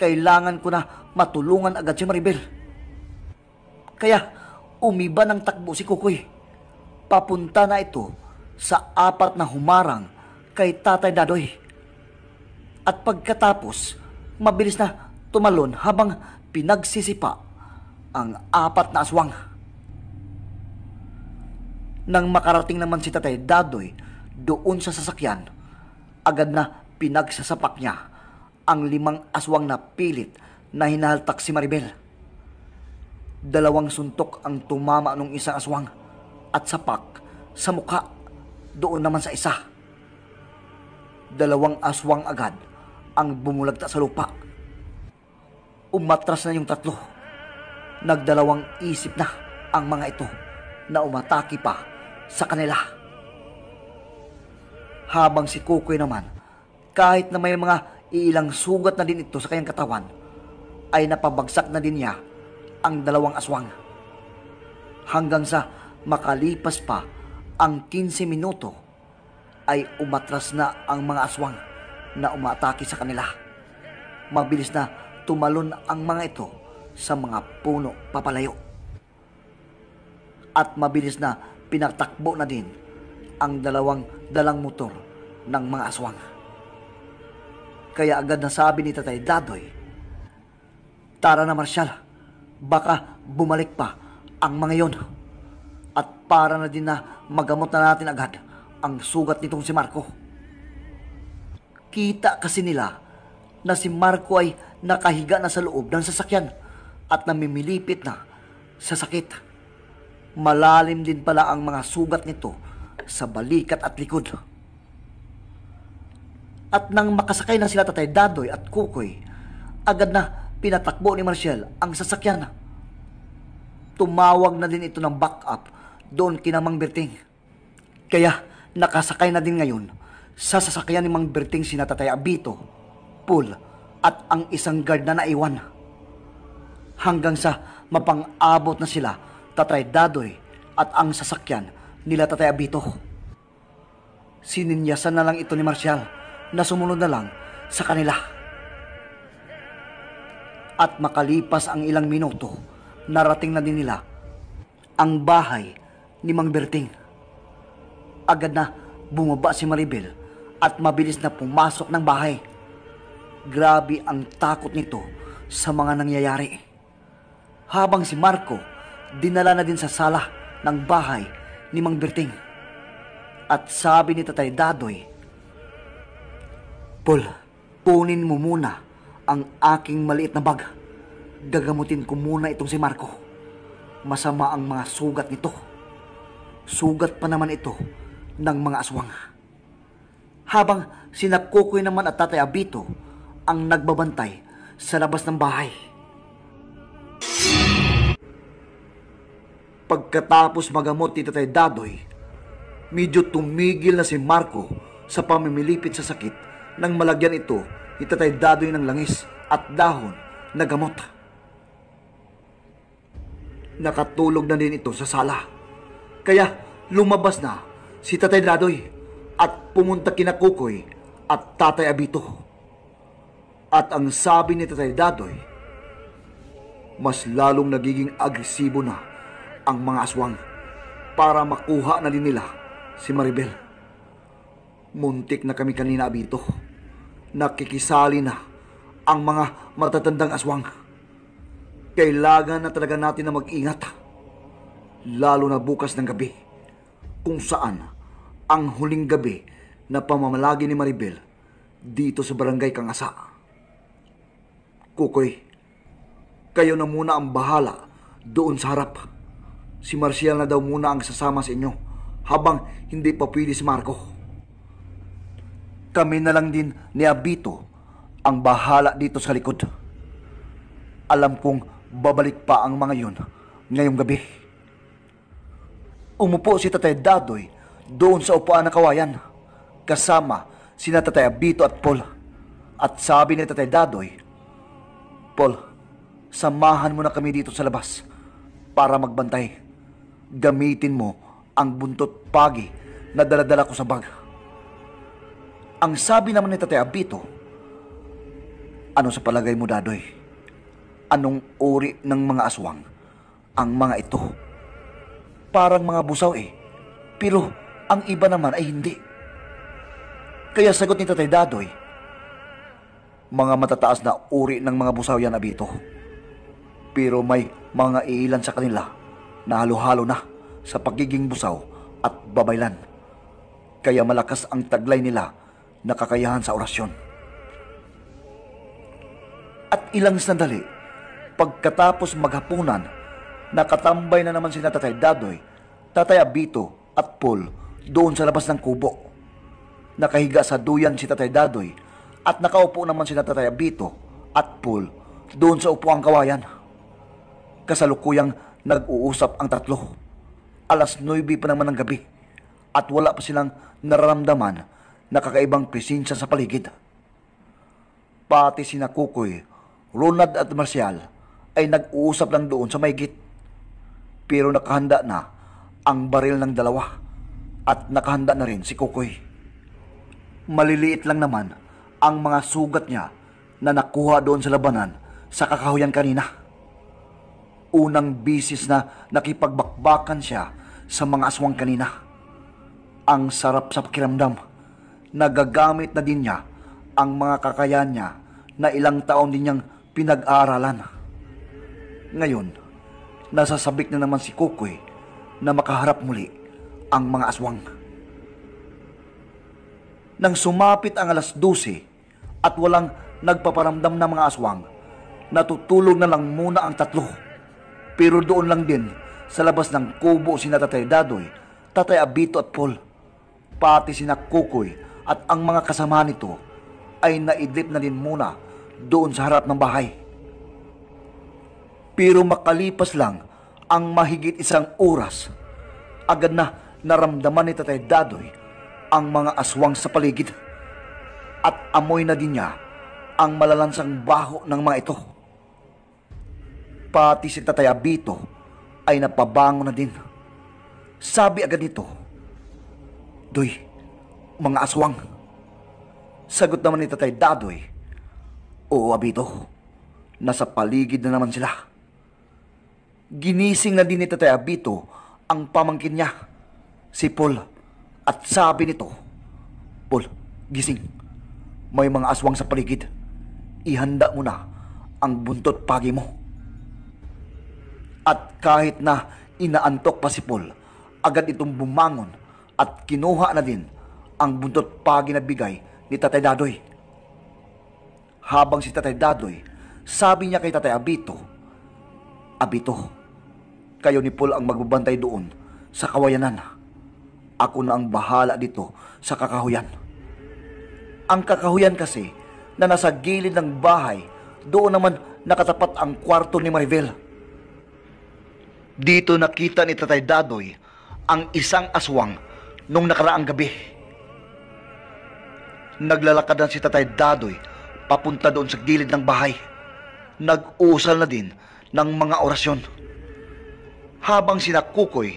A: Kailangan ko na matulungan agad si Maribel. Kaya umiba ng takbo si Kukoy. Papunta na ito sa apat na humarang kay Tatay Dadoy. At pagkatapos, mabilis na tumalon habang pinagsisipa ang apat na aswang. Nang makarating naman si Tatay Dadoy doon sa sasakyan, agad na pinagsasapak niya ang limang aswang na pilit na hinahaltak si Maribel. Dalawang suntok ang tumama nung isang aswang at sapak sa mukha doon naman sa isa. Dalawang aswang agad ang bumulagta sa lupa. Umatras na yung tatlo nagdalawang isip na ang mga ito na umataki pa sa kanila. Habang si Kukoy naman, kahit na may mga ilang sugat na din ito sa kanyang katawan, ay napabagsak na din niya ang dalawang aswang. Hanggang sa makalipas pa ang 15 minuto, ay umatras na ang mga aswang na umatake sa kanila. Mabilis na tumalon ang mga ito sa mga puno papalayo. At mabilis na pinatakbo na din ang dalawang dalang motor ng mga aswang. Kaya agad na sabi ni Tatay Dadoy, Tara na Marshal, baka bumalik pa ang mga yon. At para na din na magamot na natin agad ang sugat nitong si Marco. Kita kasi nila na si Marco ay nakahiga na sa loob ng sasakyan at namimilipit na sa sakit. Malalim din pala ang mga sugat nito sa balikat at likod. At nang makasakay na sila tatay Dadoy at Kukoy, agad na pinatakbo ni Marcel ang sasakyan. Tumawag na din ito ng backup doon kina Mang Berting. Kaya nakasakay na din ngayon sa sasakyan ni Mang Berting sina Tatay Abito, Paul at ang isang guard na naiwan hanggang sa mapang-abot na sila Tatay Dadoy at ang sasakyan nila Tatay Abito. Sininyasan na lang ito ni Marcial na sumunod na lang sa kanila. At makalipas ang ilang minuto, narating na din nila ang bahay ni Mang Berting. Agad na bumaba si Maribel at mabilis na pumasok ng bahay. Grabe ang takot nito sa mga nangyayari habang si Marco dinala na din sa sala ng bahay ni Mang Berting. At sabi ni Tatay Dadoy, Paul, punin mo muna ang aking maliit na bag. Gagamutin ko muna itong si Marco. Masama ang mga sugat nito. Sugat pa naman ito ng mga aswang. Habang sinakukoy naman at Tatay Abito ang nagbabantay sa labas ng bahay. Pagkatapos magamot ni Tatay Dadoy, medyo tumigil na si Marco sa pamimilipit sa sakit nang malagyan ito ni Tatay Dadoy ng langis at dahon na gamot. Nakatulog na din ito sa sala. Kaya lumabas na si Tatay Dadoy at pumunta kina Kukoy at Tatay Abito. At ang sabi ni Tatay Dadoy, mas lalong nagiging agresibo na ang mga aswang para makuha na din nila si Maribel. Muntik na kami kanina abito. Nakikisali na ang mga matatandang aswang. Kailangan na talaga natin na mag-ingat. Lalo na bukas ng gabi kung saan ang huling gabi na pamamalagi ni Maribel dito sa barangay Kangasa. Kukoy, kayo na muna ang bahala doon sa harap Si Marcial na daw muna ang sasama sa inyo habang hindi pa pwede si Marco. Kami na lang din ni Abito ang bahala dito sa likod. Alam kong babalik pa ang mga yun ngayong gabi. Umupo si Tatay Dadoy doon sa upuan ng kawayan kasama si Tatay Abito at Paul. At sabi ni Tatay Dadoy, Paul, samahan mo na kami dito sa labas para magbantay gamitin mo ang buntot pagi na daladala ko sa bag. Ang sabi naman ni Tatay Abito, ano sa palagay mo, Dadoy? Anong uri ng mga aswang ang mga ito? Parang mga busaw eh. Pero ang iba naman ay hindi. Kaya sagot ni Tatay Dadoy, mga matataas na uri ng mga busaw yan, Abito. Pero may mga iilan sa kanila na halo-halo na sa pagiging busaw at babaylan. Kaya malakas ang taglay nila na kakayahan sa orasyon. At ilang sandali, pagkatapos maghapunan, nakatambay na naman sina Tatay Dadoy, Tatay Abito at Paul doon sa labas ng kubo. Nakahiga sa duyan si Tatay Dadoy at nakaupo naman sina Tatay Abito at Paul doon sa upuang kawayan. Kasalukuyang nag-uusap ang tatlo. Alas 9 pa naman ng gabi at wala pa silang nararamdaman na kakaibang presensya sa paligid. Pati sina Kukoy, Ronald at Marcial ay nag-uusap lang doon sa may git. Pero nakahanda na ang baril ng dalawa at nakahanda na rin si Kukoy. Maliliit lang naman ang mga sugat niya na nakuha doon sa labanan sa kakahuyan kanina unang bisis na nakipagbakbakan siya sa mga aswang kanina. Ang sarap sa pakiramdam. Nagagamit na din niya ang mga kakayahan niya na ilang taon din niyang pinag-aaralan. Ngayon, nasasabik na naman si Kukoy na makaharap muli ang mga aswang. Nang sumapit ang alas 12 at walang nagpaparamdam ng mga aswang, natutulog na lang muna ang tatlo pero doon lang din, sa labas ng kubo sina Tatay Dadoy, Tatay Abito at Paul, pati sina Kukoy at ang mga kasama nito ay naidlip na din muna doon sa harap ng bahay. Pero makalipas lang ang mahigit isang oras, agad na naramdaman ni Tatay Dadoy ang mga aswang sa paligid at amoy na din niya ang malalansang baho ng mga ito. Pati si Tatay Abito ay napabango na din. Sabi agad nito, Doy, mga aswang. Sagot naman ni Tatay Dadoy, Oo, Abito. Nasa paligid na naman sila. Ginising na din ni Tatay Abito ang pamangkin niya, si Paul. At sabi nito, Paul, gising. May mga aswang sa paligid. Ihanda mo na ang buntot pagi mo. At kahit na inaantok pa si Paul, agad itong bumangon at kinuha na din ang buntot pagi na bigay ni Tatay Dadoy. Habang si Tatay Dadoy, sabi niya kay Tatay Abito, Abito, kayo ni Paul ang magbabantay doon sa kawayanan. Ako na ang bahala dito sa kakahuyan. Ang kakahuyan kasi na nasa gilid ng bahay, doon naman nakatapat ang kwarto ni Maribel. Dito nakita ni Tatay Dadoy ang isang aswang nung nakaraang gabi. Naglalakadan si Tatay Dadoy papunta doon sa gilid ng bahay. Nag-usal na din ng mga orasyon. Habang sina Kukoy,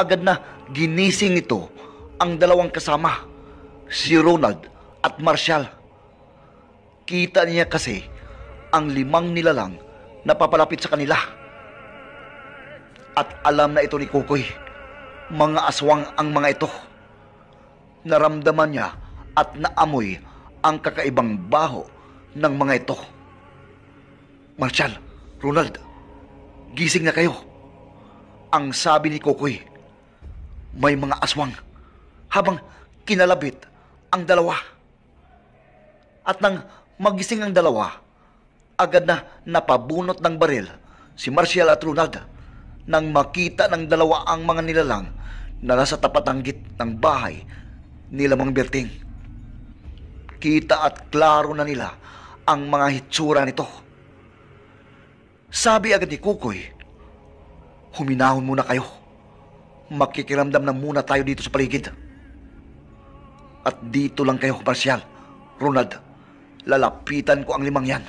A: agad na ginising ito ang dalawang kasama, si Ronald at Marshall. Kita niya kasi ang limang nilalang na papalapit sa kanila. At alam na ito ni Kukoy. Mga aswang ang mga ito. Naramdaman niya at naamoy ang kakaibang baho ng mga ito. Marshal, Ronald, gising na kayo. Ang sabi ni Kukoy, may mga aswang habang kinalabit ang dalawa. At nang magising ang dalawa, agad na napabunot ng baril si Marshall at Ronald nang makita ng dalawa ang mga nilalang na nasa tapat ng git ng bahay ni Lamang Berting. Kita at klaro na nila ang mga hitsura nito. Sabi agad ni Kukoy, huminahon muna kayo. Makikiramdam na muna tayo dito sa paligid. At dito lang kayo, Marcial, Ronald, lalapitan ko ang limang yan.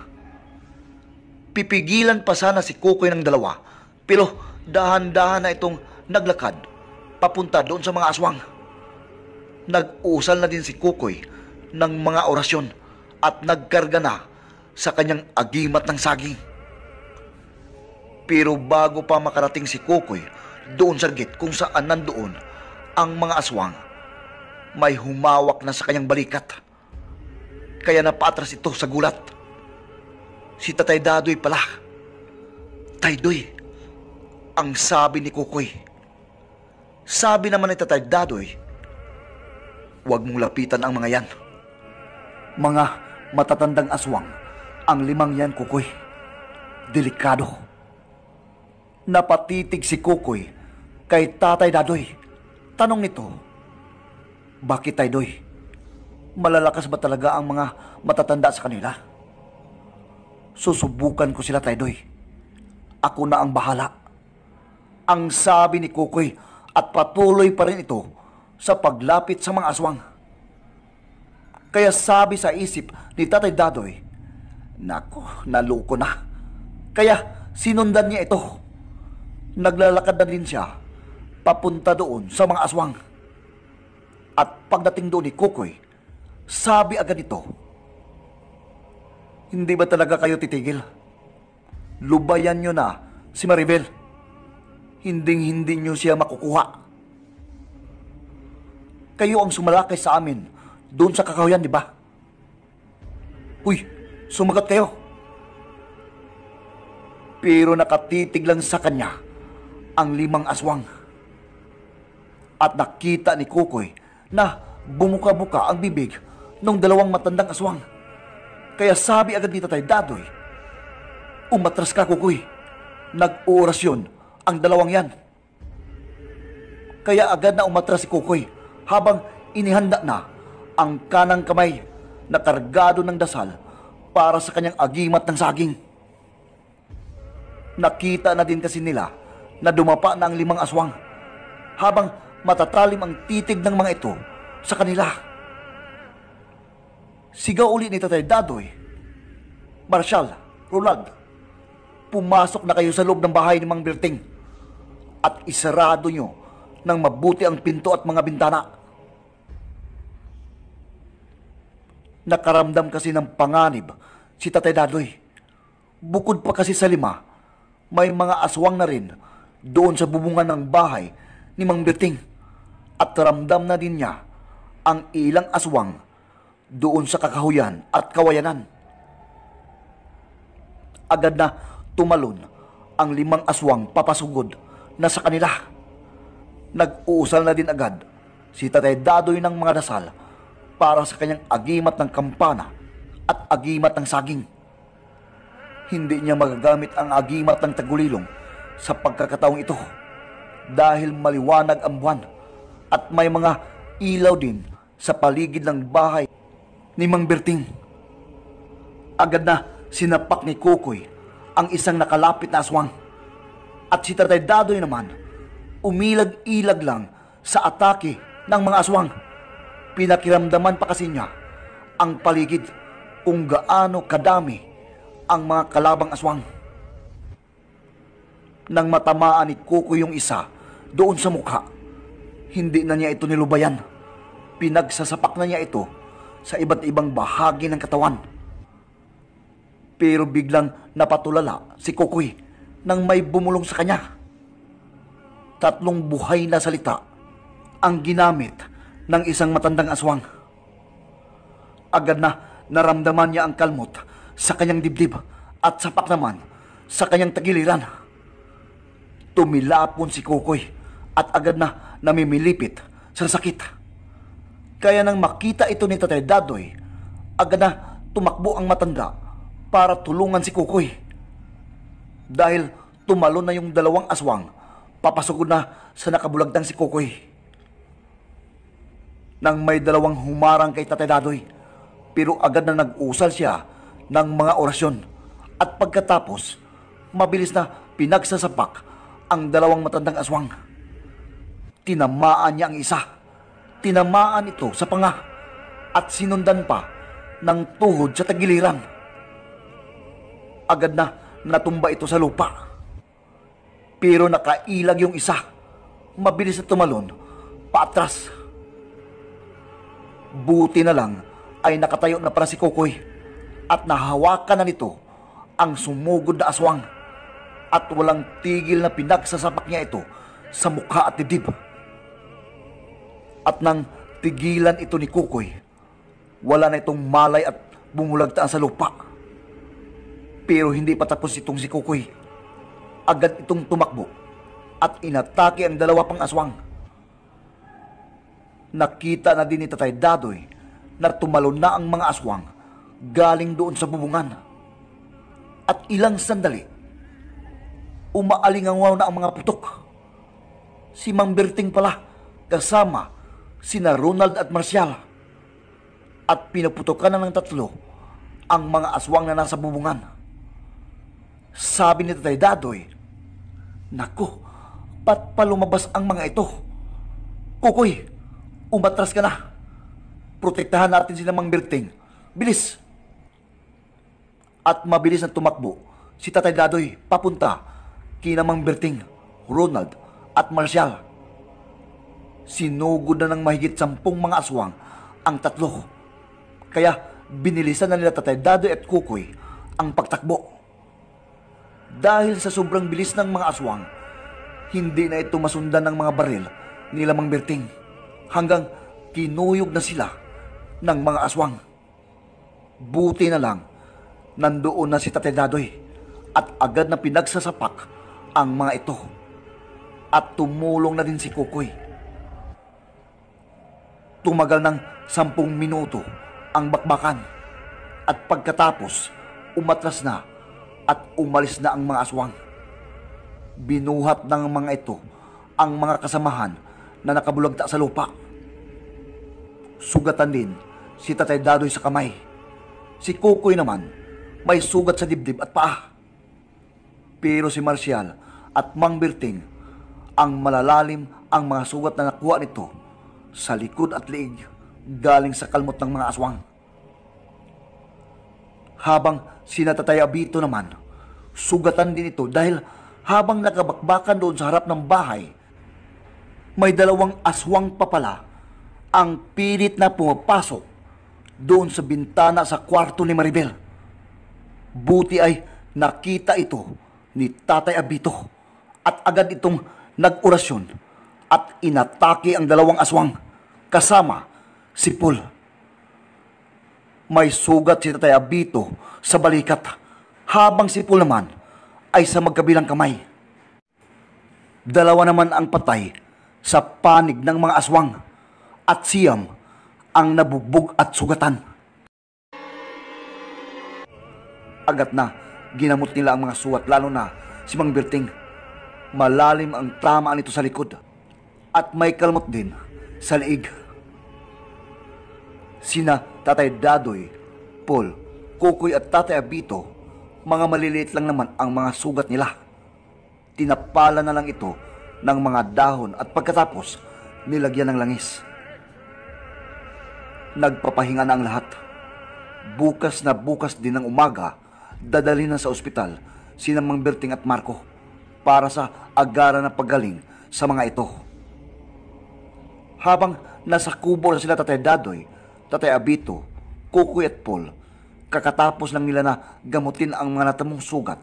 A: Pipigilan pa sana si Kukoy ng dalawa, pero Dahan-dahan na itong naglakad papunta doon sa mga aswang. Nag-uusal na din si Kukoy ng mga orasyon at nagkarga na sa kanyang agimat ng saging. Pero bago pa makarating si Kukoy doon sa git kung saan nandoon ang mga aswang, may humawak na sa kanyang balikat. Kaya napaatras ito sa gulat. Si Tatay Dadoy pala. Tay Doy, ang sabi ni Kukoy. Sabi naman ni Tatay Dadoy, huwag mong lapitan ang mga yan. Mga matatandang aswang, ang limang yan, Kukoy. Delikado. Napatitig si Kukoy kay Tatay Dadoy. Tanong nito, bakit Taydoy? Malalakas ba talaga ang mga matatanda sa kanila? Susubukan ko sila, Taydoy. Ako na ang bahala ang sabi ni Kukoy at patuloy pa rin ito sa paglapit sa mga aswang. Kaya sabi sa isip ni Tatay Dadoy, Nako, naluko na. Kaya sinundan niya ito. Naglalakad na din siya papunta doon sa mga aswang. At pagdating doon ni Kukoy, sabi agad ito, Hindi ba talaga kayo titigil? Lubayan nyo na si Maribel hinding-hindi nyo siya makukuha. Kayo ang sumalakay sa amin doon sa kakahuyan, di ba? Uy, sumagot kayo. Pero nakatitig lang sa kanya ang limang aswang. At nakita ni Kukoy na bumuka-buka ang bibig ng dalawang matandang aswang. Kaya sabi agad ni Tatay Dadoy, umatras ka Kukoy. Nag-oorasyon ang dalawang yan. Kaya agad na umatras si Kukoy habang inihanda na ang kanang kamay na kargado ng dasal para sa kanyang agimat ng saging. Nakita na din kasi nila na dumapa na ang limang aswang habang matatalim ang titig ng mga ito sa kanila. Sigaw uli ni Tatay Dadoy, Marshal, Rulad, pumasok na kayo sa loob ng bahay ni Mang Birting at isarado nyo ng mabuti ang pinto at mga bintana. Nakaramdam kasi ng panganib si Tatay Dadoy. Bukod pa kasi sa lima, may mga aswang na rin doon sa bubungan ng bahay ni Mang Berting. At ramdam na din niya ang ilang aswang doon sa kakahuyan at kawayanan. Agad na tumalon ang limang aswang papasugod na sa kanila. Nag-uusal na din agad si Tatay Dadoy ng mga dasal para sa kanyang agimat ng kampana at agimat ng saging. Hindi niya magagamit ang agimat ng tagulilong sa pagkakataong ito dahil maliwanag ang buwan at may mga ilaw din sa paligid ng bahay ni Mang Berting. Agad na sinapak ni Kukoy ang isang nakalapit na aswang. At si Tatay Dadoy naman, umilag-ilag lang sa atake ng mga aswang. Pinakiramdaman pa kasi niya ang paligid kung gaano kadami ang mga kalabang aswang. Nang matamaan ni Kuko yung isa doon sa mukha, hindi na niya ito nilubayan. Pinagsasapak na niya ito sa iba't ibang bahagi ng katawan. Pero biglang napatulala si Kukoy nang may bumulong sa kanya. Tatlong buhay na salita ang ginamit ng isang matandang aswang. Agad na naramdaman niya ang kalmot sa kanyang dibdib at sapak naman sa kanyang tagiliran. Tumilapon si Kukoy at agad na namimilipit sa sakit. Kaya nang makita ito ni Tatay Dadoy, agad na tumakbo ang matanda para tulungan si Kukoy dahil tumalon na yung dalawang aswang. Papasok na sa nakabulagtang si Kukoy. Nang may dalawang humarang kay Tatay Dadoy, pero agad na nag-usal siya ng mga orasyon. At pagkatapos, mabilis na pinagsasapak ang dalawang matandang aswang. Tinamaan niya ang isa. Tinamaan ito sa panga at sinundan pa ng tuhod sa tagiliran. Agad na natumba ito sa lupa. Pero nakailag yung isa. Mabilis na tumalon, paatras. Buti na lang ay nakatayo na para si Kukoy at nahawakan na nito ang sumugod na aswang at walang tigil na pinagsasapak niya ito sa mukha at dibdib. At nang tigilan ito ni Kukoy, wala na itong malay at bumulagtaan sa lupa. Pero hindi pa tapos itong si Kukoy. Agad itong tumakbo at inatake ang dalawa pang aswang. Nakita na din ni Tatay Dadoy na tumalo na ang mga aswang galing doon sa bubungan. At ilang sandali, umaalingangaw na ang mga putok. Si Mang Berting pala kasama sina Ronald at Marcial. At pinaputokan na ng tatlo ang mga aswang na nasa bubungan. Sabi ni Tatay Dadoy, Naku, ba't palumabas ang mga ito? Kukoy, umatras ka na. Protektahan natin sila Mang Birting. Bilis! At mabilis na tumakbo si Tatay Dadoy papunta kina Mang Birting, Ronald at Marcial. Sinugod na ng mahigit sampung mga aswang ang tatlo. Kaya binilisan na nila Tatay Dadoy at Kukoy ang pagtakbo. Dahil sa sobrang bilis ng mga aswang, hindi na ito masundan ng mga baril ni Lamang Berting hanggang kinuyog na sila ng mga aswang. Buti na lang, nandoon na si Dadoy at agad na pinagsasapak ang mga ito at tumulong na din si Kukoy. Tumagal ng sampung minuto ang bakbakan at pagkatapos umatras na at umalis na ang mga aswang. Binuhat ng mga ito ang mga kasamahan na nakabulagta sa lupa. Sugatan din si Tatay Dadoy sa kamay. Si Kukoy naman may sugat sa dibdib at paa. Pero si Marcial at Mang Birting ang malalalim ang mga sugat na nakuha nito sa likod at liig galing sa kalmot ng mga aswang. Habang sinatatay abito naman, sugatan din ito dahil habang nakabakbakan doon sa harap ng bahay, may dalawang aswang papala ang pilit na pumapasok doon sa bintana sa kwarto ni Maribel. Buti ay nakita ito ni Tatay Abito at agad itong nag-orasyon at inatake ang dalawang aswang kasama si Paul. May sugat si Tatay Abito sa balikat habang si Pul naman ay sa magkabilang kamay. Dalawa naman ang patay sa panig ng mga aswang at siyam ang nabugbog at sugatan. Agad na ginamot nila ang mga suwat lalo na si Mang Birting. Malalim ang tamaan nito sa likod at may kalmot din sa liig. Sina Tatay Dadoy, Paul, Kukoy at Tatay Abito, mga maliliit lang naman ang mga sugat nila. Tinapala na lang ito ng mga dahon at pagkatapos nilagyan ng langis. Nagpapahinga na ang lahat. Bukas na bukas din ng umaga, dadalhin na sa ospital si Mang Berting at Marco para sa agara na paggaling sa mga ito. Habang nasa kubo na sila tatay Dadoy, Tatay Abito, Kukuy at Paul, kakatapos lang nila na gamutin ang mga natamong sugat.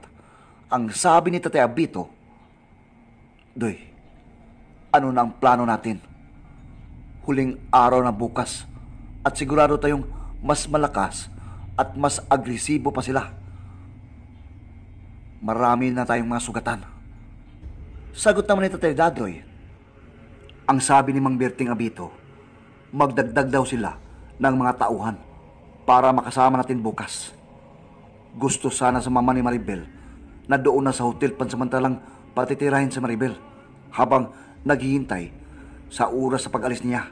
A: Ang sabi ni Tatay Abito, Doy, ano na ang plano natin? Huling araw na bukas at sigurado tayong mas malakas at mas agresibo pa sila. Marami na tayong mga sugatan. Sagot naman ni Tatay Dadoy, ang sabi ni Mang Berting Abito, magdagdag daw sila ng mga tauhan para makasama natin bukas. Gusto sana sa mama ni Maribel na doon na sa hotel pansamantalang patitirahin sa Maribel habang naghihintay sa oras sa pag-alis niya.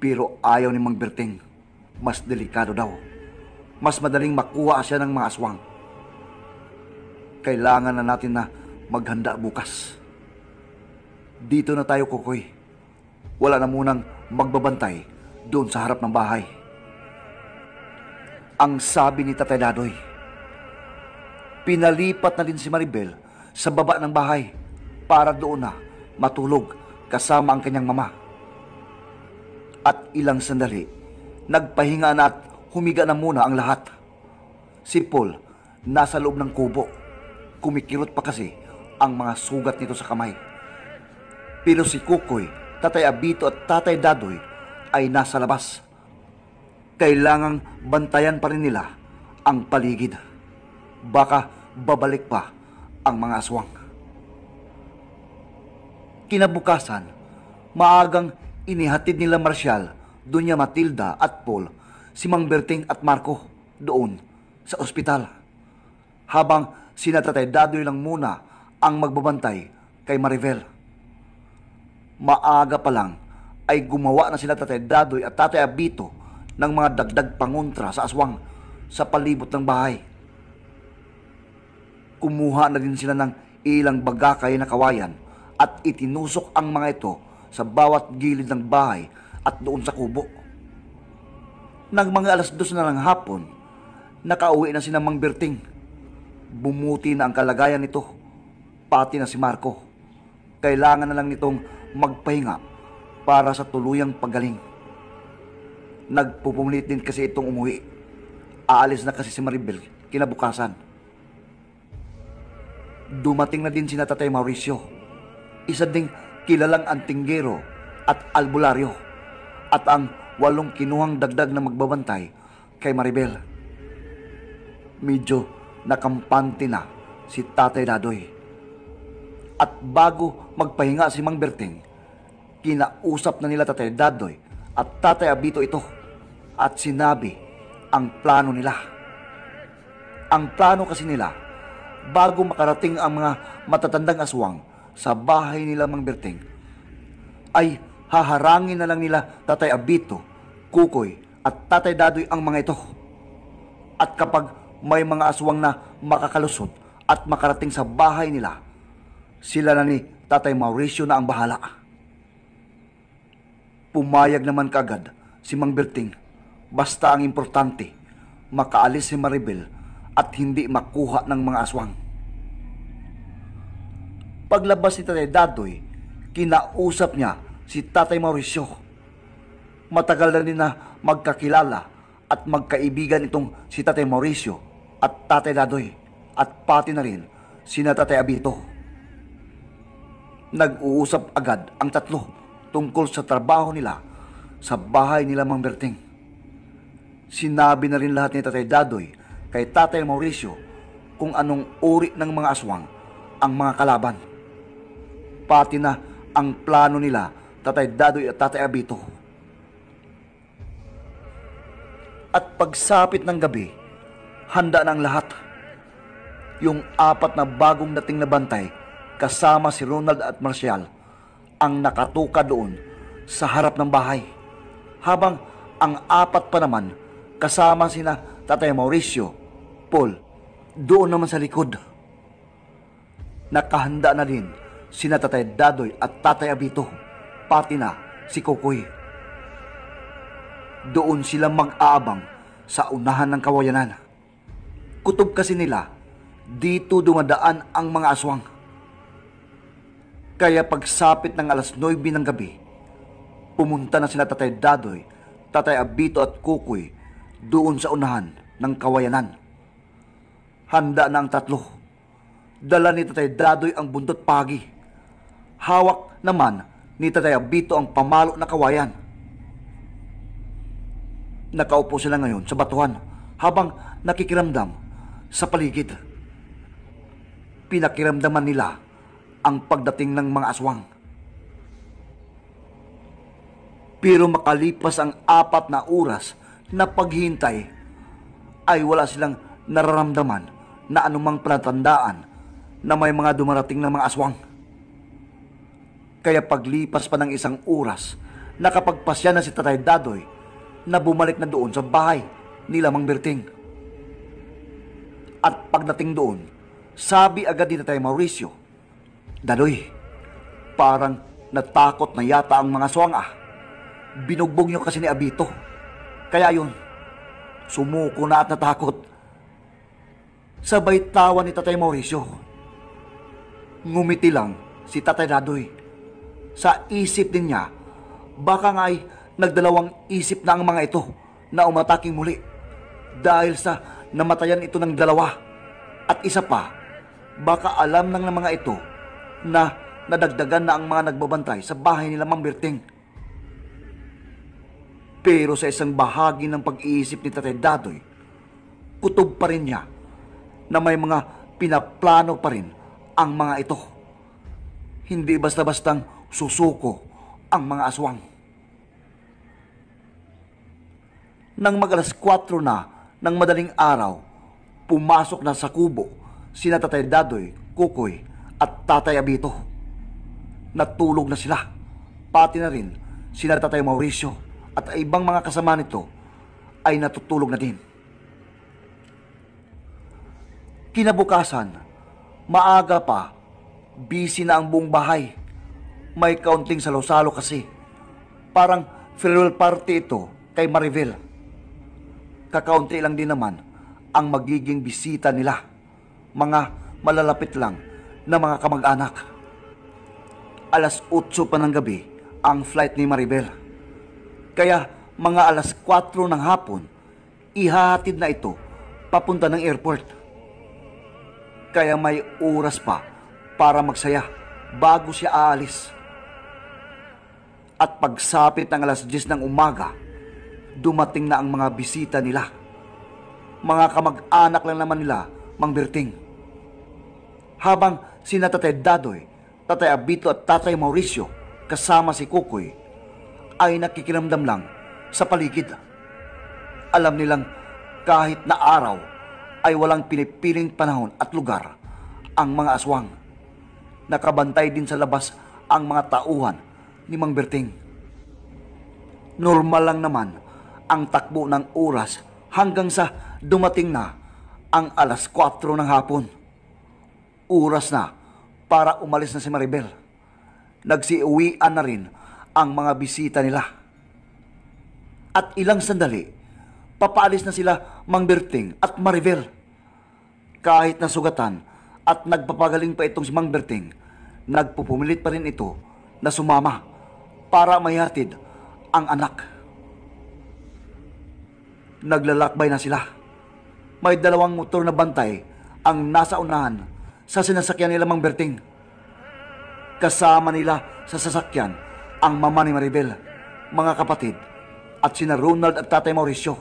A: Pero ayaw ni Mang Berting. Mas delikado daw. Mas madaling makuha siya ng mga aswang. Kailangan na natin na maghanda bukas. Dito na tayo, Kokoy. Wala na munang magbabantay doon sa harap ng bahay. Ang sabi ni Tatay Dadoy, pinalipat na din si Maribel sa baba ng bahay para doon na matulog kasama ang kanyang mama. At ilang sandali, nagpahinga na at humiga na muna ang lahat. Si Paul nasa loob ng kubo. Kumikirot pa kasi ang mga sugat nito sa kamay. Pero si Kukoy, Tatay Abito at Tatay Dadoy ay nasa labas. Kailangang bantayan pa rin nila ang paligid. Baka babalik pa ang mga aswang. Kinabukasan, maagang inihatid nila Marshall, Dunya Matilda at Paul, si Mang Berting at Marco doon sa ospital. Habang sinatatay dadoy lang muna ang magbabantay kay Maribel. Maaga pa lang ay gumawa na sila Tatay Dadoy at Tatay Abito ng mga dagdag pangontra sa aswang sa palibot ng bahay. Kumuha na din sila ng ilang bagakay na kawayan at itinusok ang mga ito sa bawat gilid ng bahay at doon sa kubo. Nang mga alas dos na ng hapon, nakauwi na si Namang Berting. Bumuti na ang kalagayan nito, pati na si Marco. Kailangan na lang nitong magpahinga para sa tuluyang paggaling. Nagpupumilit din kasi itong umuwi. Aalis na kasi si Maribel kinabukasan. Dumating na din si Tatay Mauricio. Isa ding kilalang antinggero at albularyo at ang walong kinuhang dagdag na magbabantay kay Maribel. Medyo nakampante na si Tatay Dadoy. At bago magpahinga si Mang Berting, kinausap na nila Tatay Dadoy at Tatay Abito ito at sinabi ang plano nila. Ang plano kasi nila bago makarating ang mga matatandang aswang sa bahay nila Mang Berting ay haharangin na lang nila Tatay Abito, Kukoy at Tatay Dadoy ang mga ito. At kapag may mga aswang na makakalusot at makarating sa bahay nila, sila na ni Tatay Mauricio na ang bahala. Pumayag naman kagad si Mang Berting. Basta ang importante, makaalis si Maribel at hindi makuha ng mga aswang. Paglabas ni Tatay Dadoy, kinausap niya si Tatay Mauricio. Matagal na nina magkakilala at magkaibigan itong si Tatay Mauricio at Tatay Dadoy at pati na rin si Tatay Abito. Nag-uusap agad ang tatlo tungkol sa trabaho nila sa bahay nila Mang Berting. Sinabi na rin lahat ni Tatay Dadoy kay Tatay Mauricio kung anong uri ng mga aswang ang mga kalaban. Pati na ang plano nila Tatay Dadoy at Tatay Abito. At pagsapit ng gabi, handa na ang lahat. Yung apat na bagong dating na bantay kasama si Ronald at Marcial – ang nakatuka doon sa harap ng bahay. Habang ang apat pa naman kasama sina Tatay Mauricio, Paul, doon naman sa likod. Nakahanda na din sina Tatay Dadoy at Tatay Abito, pati na si Kokoy. Doon sila mag-aabang sa unahan ng kawayanan. Kutob kasi nila, dito dumadaan ang mga aswang. Kaya pagsapit ng alas 9 ng gabi, pumunta na sina Tatay Dadoy, Tatay Abito at Kukoy doon sa unahan ng kawayanan. Handa na ang tatlo. Dala ni Tatay Dadoy ang buntot pagi. Hawak naman ni Tatay Abito ang pamalo na kawayan. Nakaupo sila ngayon sa batuhan habang nakikiramdam sa paligid. Pinakiramdaman nila ang pagdating ng mga aswang. Pero makalipas ang apat na oras na paghintay, ay wala silang nararamdaman na anumang palatandaan na may mga dumarating na mga aswang. Kaya paglipas pa ng isang oras, nakapagpasya na si Tatay Dadoy na bumalik na doon sa bahay ni Lamang Berting. At pagdating doon, sabi agad ni Tatay Mauricio Daloy, parang natakot na yata ang mga swang ah. Binugbog nyo kasi ni Abito. Kaya yun, sumuko na at natakot. Sabay tawa ni Tatay Mauricio. Ngumiti lang si Tatay Dadoy. Sa isip din niya, baka nga'y nagdalawang isip na ang mga ito na umataking muli dahil sa namatayan ito ng dalawa. At isa pa, baka alam ng mga ito na nadagdagan na ang mga nagbabantay sa bahay nila Mang Berting. Pero sa isang bahagi ng pag-iisip ni Tatay Dadoy, kutob pa rin niya na may mga pinaplano pa rin ang mga ito. Hindi basta-bastang susuko ang mga aswang. Nang magalas 4 na ng madaling araw, pumasok na sa kubo sina Tatay Dadoy, Kukoy at Tatay Abito. Natulog na sila. Pati na rin sila Tatay Mauricio at ibang mga kasama nito ay natutulog na din. Kinabukasan, maaga pa, busy na ang buong bahay. May kaunting salosalo kasi. Parang farewell party ito kay Maribel. Kakaunti lang din naman ang magiging bisita nila. Mga malalapit lang ng mga kamag-anak. Alas 8 pa ng gabi ang flight ni Maribel. Kaya mga alas 4 ng hapon, ihahatid na ito papunta ng airport. Kaya may oras pa para magsaya bago siya aalis. At pagsapit ng alas 10 ng umaga, dumating na ang mga bisita nila. Mga kamag-anak lang naman nila, Mang Berting. Habang sina Tatay Dadoy, Tatay Abito at Tatay Mauricio kasama si Kukoy ay nakikiramdam lang sa paligid. Alam nilang kahit na araw ay walang pinipiling panahon at lugar ang mga aswang. Nakabantay din sa labas ang mga tauhan ni Mang Berting. Normal lang naman ang takbo ng oras hanggang sa dumating na ang alas 4 ng hapon. Oras na para umalis na si Maribel. Nagsiuwian na rin ang mga bisita nila. At ilang sandali, papaalis na sila Mang Berting at Maribel. Kahit nasugatan at nagpapagaling pa itong si Mang Berting, nagpupumilit pa rin ito na sumama para mayatid ang anak. Naglalakbay na sila. May dalawang motor na bantay ang nasa unahan sa sinasakyan nila Mang Berting. Kasama nila sa sasakyan ang mama ni Maribel, mga kapatid, at sina Ronald at Tatay Mauricio.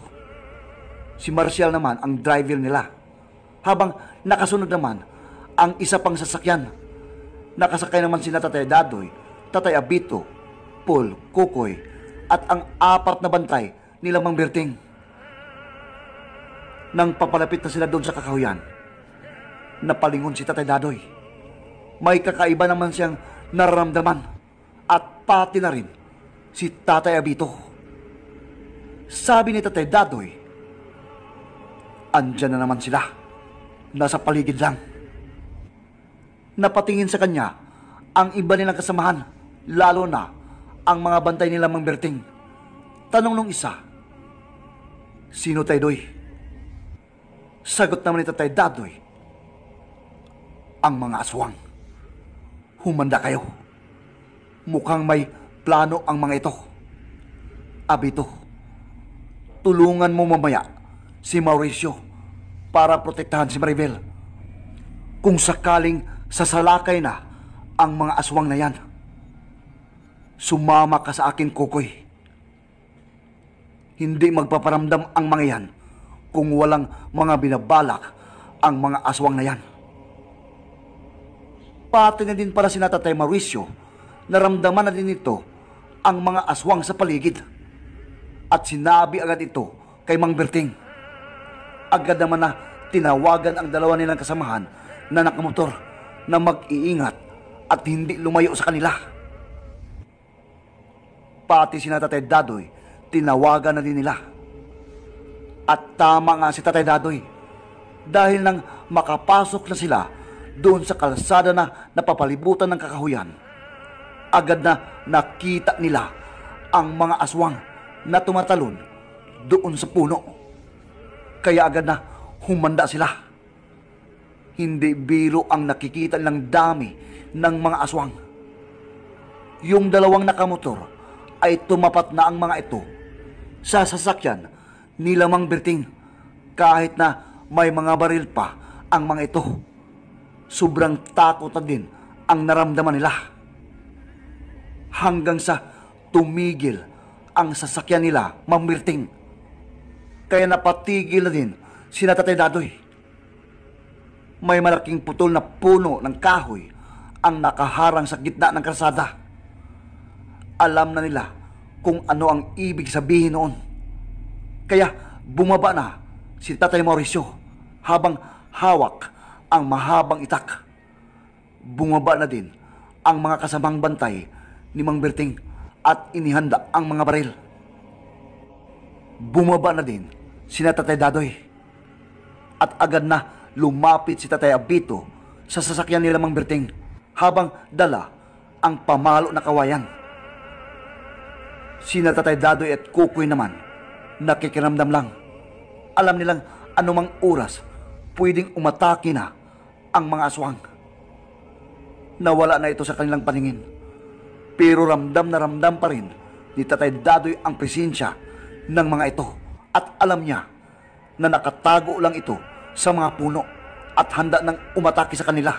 A: Si Marcial naman ang driver nila. Habang nakasunod naman ang isa pang sasakyan. Nakasakay naman sina Tatay Dadoy, Tatay Abito, Paul, Kukoy, at ang apat na bantay nila Mang Berting. Nang papalapit na sila doon sa kakahuyan, Napalingon si Tatay Dadoy. May kakaiba naman siyang nararamdaman at pati na rin si Tatay Abito. Sabi ni Tatay Dadoy, andyan na naman sila. Nasa paligid lang. Napatingin sa kanya ang iba nilang kasamahan, lalo na ang mga bantay nila Mang Berting. Tanong nung isa, Sino tayo doy? Sagot naman ni Tatay Dadoy ang mga aswang. Humanda kayo. Mukhang may plano ang mga ito. Abito, tulungan mo mamaya si Mauricio para protektahan si Maribel. Kung sakaling sasalakay na ang mga aswang na yan, sumama ka sa akin, Kukoy. Hindi magpaparamdam ang mga yan kung walang mga binabalak ang mga aswang na yan. Pati na din pala si Natatay Mauricio, naramdaman na din ito ang mga aswang sa paligid. At sinabi agad ito kay Mang Berting. Agad naman na tinawagan ang dalawa nilang kasamahan na nakamotor na mag-iingat at hindi lumayo sa kanila. Pati si Tatay Dadoy, tinawagan na din nila. At tama nga si Tatay Dadoy dahil nang makapasok na sila doon sa kalsada na napapalibutan ng kakahuyan. Agad na nakita nila ang mga aswang na tumatalon doon sa puno. Kaya agad na humanda sila. Hindi biro ang nakikita ng dami ng mga aswang. Yung dalawang nakamotor ay tumapat na ang mga ito sa sasakyan ni Lamang Berting kahit na may mga baril pa ang mga ito sobrang takot na din ang naramdaman nila. Hanggang sa tumigil ang sasakyan nila mamirting. Kaya napatigil na din si Natatay Dadoy. May malaking putol na puno ng kahoy ang nakaharang sa gitna ng kalsada. Alam na nila kung ano ang ibig sabihin noon. Kaya bumaba na si Tatay Mauricio habang hawak ang mahabang itak. Bumaba na din ang mga kasamang bantay ni Mang Berting at inihanda ang mga baril. Bumaba na din si Tatay Dadoy. At agad na lumapit si Tatay Abito sa sasakyan nila Mang Berting habang dala ang pamalo na kawayan. Sina Tatay Dadoy at Kukoy naman nakikiramdam lang. Alam nilang anumang oras pwedeng umatake na ang mga aswang. Nawala na ito sa kanilang paningin. Pero ramdam na ramdam pa rin ni Tatay Dadoy ang presensya ng mga ito at alam niya na nakatago lang ito sa mga puno at handa ng umatake sa kanila.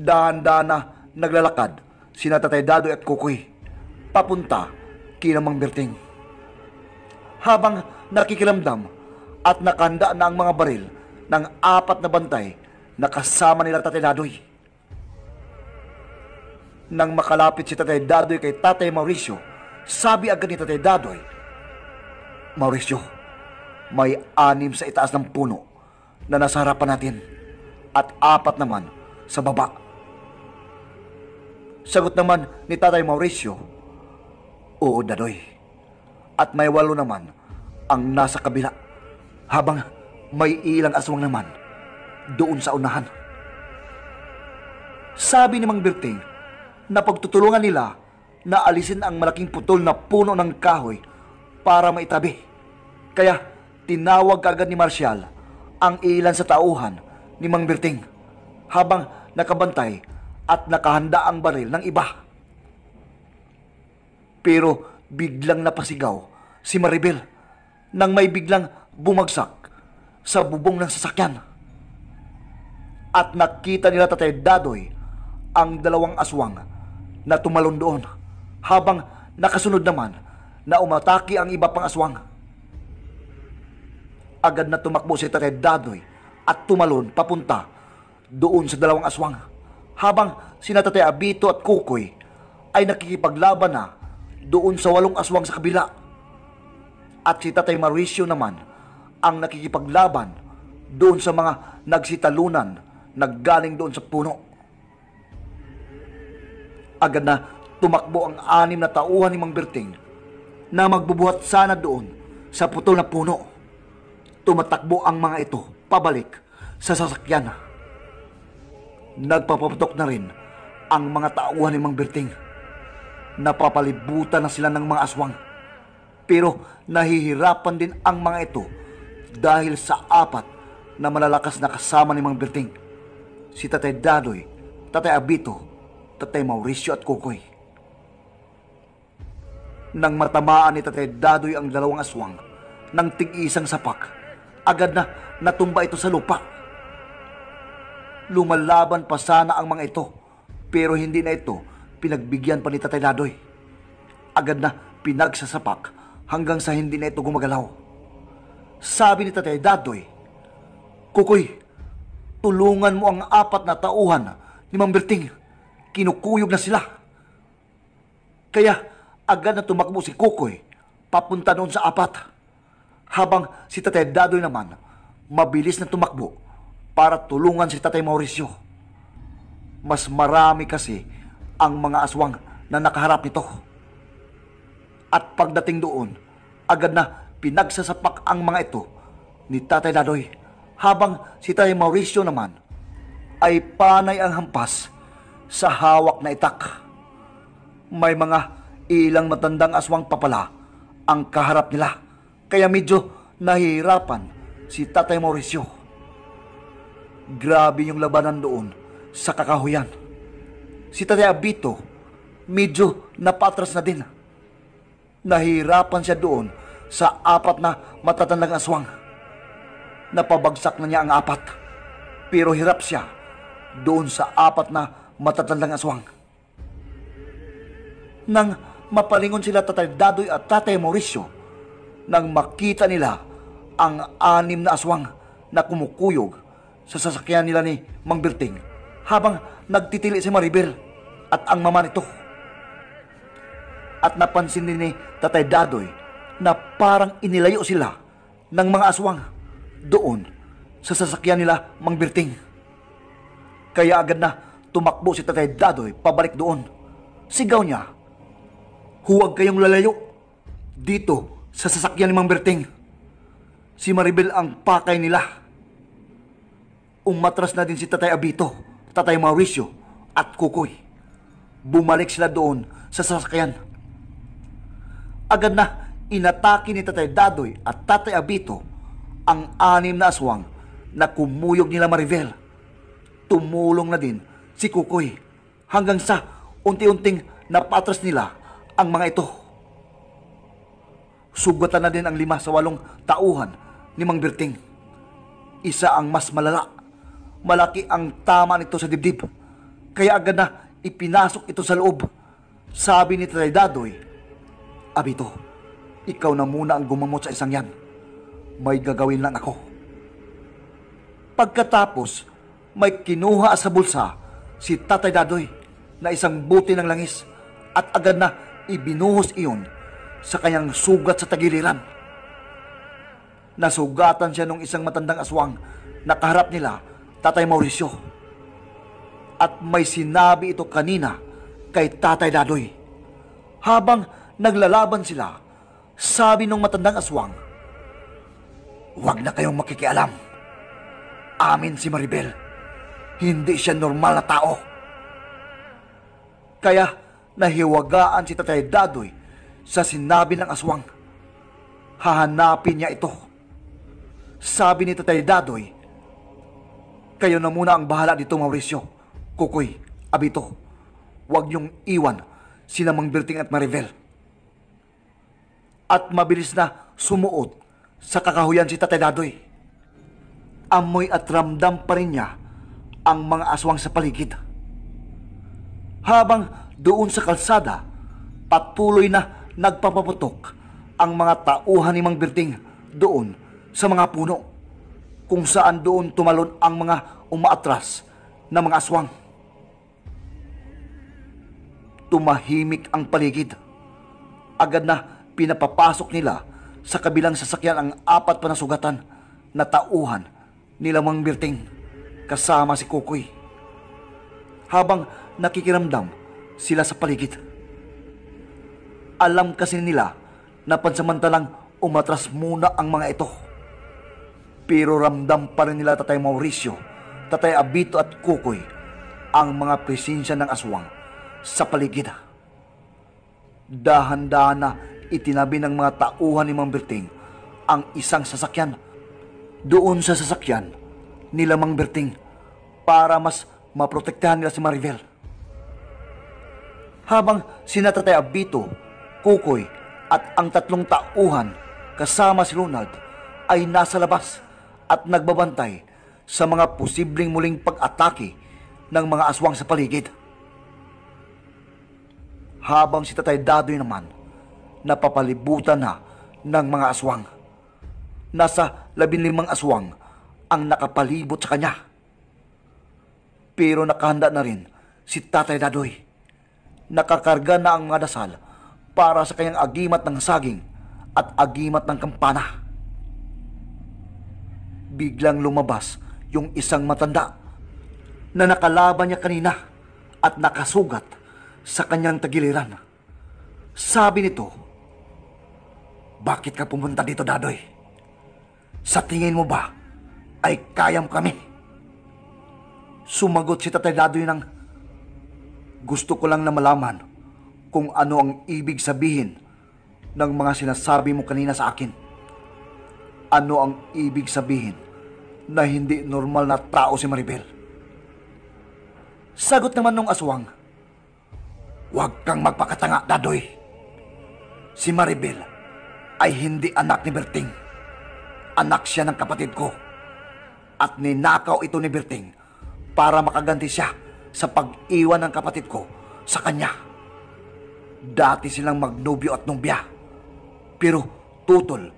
A: Dahan-dahan na naglalakad sina Tatay Dadoy at Kukoy papunta kinamang Berting. Habang nakikiramdam at nakanda na ang mga baril ng apat na bantay na kasama nila Tatay Dadoy. Nang makalapit si Tatay Dadoy kay Tatay Mauricio, sabi agad ni Tatay Dadoy, Mauricio, may anim sa itaas ng puno na nasa harapan natin at apat naman sa baba. Sagot naman ni Tatay Mauricio, Oo, Dadoy. At may walo naman ang nasa kabila habang may ilang aswang naman doon sa unahan. Sabi ni Mang Berting na pagtutulungan nila na alisin ang malaking putol na puno ng kahoy para maitabi. Kaya tinawag kagad ni Martial ang ilan sa tauhan ni Mang Berting habang nakabantay at nakahanda ang baril ng iba. Pero biglang napasigaw si Maribel nang may biglang bumagsak sa bubong ng sasakyan. At nakita nila Tatay Dadoy ang dalawang aswang na tumalon doon habang nakasunod naman na umataki ang iba pang aswang. Agad na tumakbo si Tatay Dadoy at tumalon papunta doon sa dalawang aswang habang sina Tatay Abito at Kukoy ay nakikipaglaban na doon sa walong aswang sa kabila. At si Tatay Mauricio naman ang nakikipaglaban doon sa mga nagsitalunan naggaling doon sa puno. Agad na tumakbo ang anim na tauhan ni Mang Berting na magbubuhat sana doon sa putol na puno. Tumatakbo ang mga ito pabalik sa sasakyan. Nagpapaputok na rin ang mga tauhan ni Mang Berting. Napapalibutan na sila ng mga aswang. Pero nahihirapan din ang mga ito dahil sa apat na malalakas na kasama ni Mang Berting. Si Tatay Dadoy, Tatay Abito, Tatay Mauricio at Kukoy. Nang matamaan ni Tatay Dadoy ang dalawang aswang ng tig-isang sapak, agad na natumba ito sa lupa. Lumalaban pa sana ang mga ito, pero hindi na ito pinagbigyan pa ni Tatay Dadoy. Agad na pinagsasapak hanggang sa hindi na ito gumagalaw. Sabi ni Tatay Dadoy, Kukoy, tulungan mo ang apat na tauhan ni Mang Berting. Kinukuyog na sila. Kaya agad na tumakbo si Kukoy papunta noon sa apat. Habang si Tatay Dadoy naman, mabilis na tumakbo para tulungan si Tatay Mauricio. Mas marami kasi ang mga aswang na nakaharap nito. At pagdating doon, agad na Pinagsasapak ang mga ito ni Tatay Dadoy habang si Tatay Mauricio naman ay panay ang hampas sa hawak na itak. May mga ilang matandang aswang papala ang kaharap nila kaya medyo nahihirapan si Tatay Mauricio. Grabe yung labanan doon sa kakahuyan. Si Tatay Abito medyo napatras na din. Nahirapan siya doon sa apat na matatandang aswang. Napabagsak na niya ang apat, pero hirap siya doon sa apat na matatandang aswang. Nang mapalingon sila Tatay Dadoy at Tatay Mauricio, nang makita nila ang anim na aswang na kumukuyog sa sasakyan nila ni Mang Birting habang nagtitili si Maribel at ang mama nito at napansin ni Tatay Dadoy na parang inilayo sila ng mga aswang doon sa sasakyan nila Mang Birting. Kaya agad na tumakbo si Tatay Dadoy pabalik doon. Sigaw niya, Huwag kayong lalayo dito sa sasakyan ni Mang Birting. Si Maribel ang pakay nila. Umatras na din si Tatay Abito, Tatay Mauricio at Kukoy. Bumalik sila doon sa sasakyan. Agad na inatake ni Tatay Dadoy at Tatay Abito ang anim na aswang na kumuyog nila Maribel. Tumulong na din si Kukoy hanggang sa unti-unting napatras nila ang mga ito. Sugatan na din ang lima sa walong tauhan ni Mang Birting. Isa ang mas malala. Malaki ang tama nito sa dibdib. Kaya agad na ipinasok ito sa loob. Sabi ni Tatay Tradadoy, Abito, ikaw na muna ang gumamot sa isang yan. May gagawin lang ako. Pagkatapos, may kinuha sa bulsa si Tatay Dadoy na isang buti ng langis at agad na ibinuhos iyon sa kanyang sugat sa tagiliran. Nasugatan siya ng isang matandang aswang na kaharap nila, Tatay Mauricio. At may sinabi ito kanina kay Tatay Dadoy. Habang naglalaban sila, sabi ng matandang aswang, Huwag na kayong makikialam. Amin si Maribel. Hindi siya normal na tao. Kaya nahiwagaan si Tatay Dadoy sa sinabi ng aswang. Hahanapin niya ito. Sabi ni Tatay Dadoy, Kayo na muna ang bahala dito Mauricio, Kukoy, Abito. Huwag niyong iwan sina Mang Birting at Maribel at mabilis na sumuot sa kakahuyan si Tatay Dadoy. Amoy at ramdam pa rin niya ang mga aswang sa paligid. Habang doon sa kalsada, patuloy na nagpapaputok ang mga tauhan ni Mang Birting doon sa mga puno kung saan doon tumalon ang mga umaatras na mga aswang. Tumahimik ang paligid. Agad na Pinapapasok nila sa kabilang sasakyan ang apat pa na sugatan na tauhan ni Mang Birting kasama si Kukoy. Habang nakikiramdam sila sa paligid. Alam kasi nila na pansamantalang umatras muna ang mga ito. Pero ramdam pa rin nila Tatay Mauricio, Tatay Abito at Kukoy ang mga presensya ng aswang sa paligid. Dahan-dahan na Itinabi ng mga tauhan ni Mang Berting ang isang sasakyan. Doon sa sasakyan nila Mang Berting para mas maprotektahan nila si Maribel. Habang sinatatay Abito, Kukoy at ang tatlong tauhan kasama si Ronald ay nasa labas at nagbabantay sa mga posibleng muling pag-atake ng mga aswang sa paligid. Habang si Tatay Dadoy naman napapalibutan na ng mga aswang. Nasa labinlimang aswang ang nakapalibot sa kanya. Pero nakahanda na rin si Tatay Dadoy. Nakakarga na ang mga dasal para sa kanyang agimat ng saging at agimat ng kampana. Biglang lumabas yung isang matanda na nakalaban niya kanina at nakasugat sa kanyang tagiliran. Sabi nito, bakit ka pumunta dito, Dadoy? Sa tingin mo ba ay kayam kami? Sumagot si Tatay Dadoy ng, Gusto ko lang na malaman kung ano ang ibig sabihin ng mga sinasabi mo kanina sa akin. Ano ang ibig sabihin na hindi normal na tao si Maribel? Sagot naman nung aswang, Huwag kang magpakatanga, Dadoy. Si Maribel ay hindi anak ni Berting. Anak siya ng kapatid ko. At ninakaw ito ni Berting para makaganti siya sa pag-iwan ng kapatid ko sa kanya. Dati silang magnobyo at numbya. Pero tutol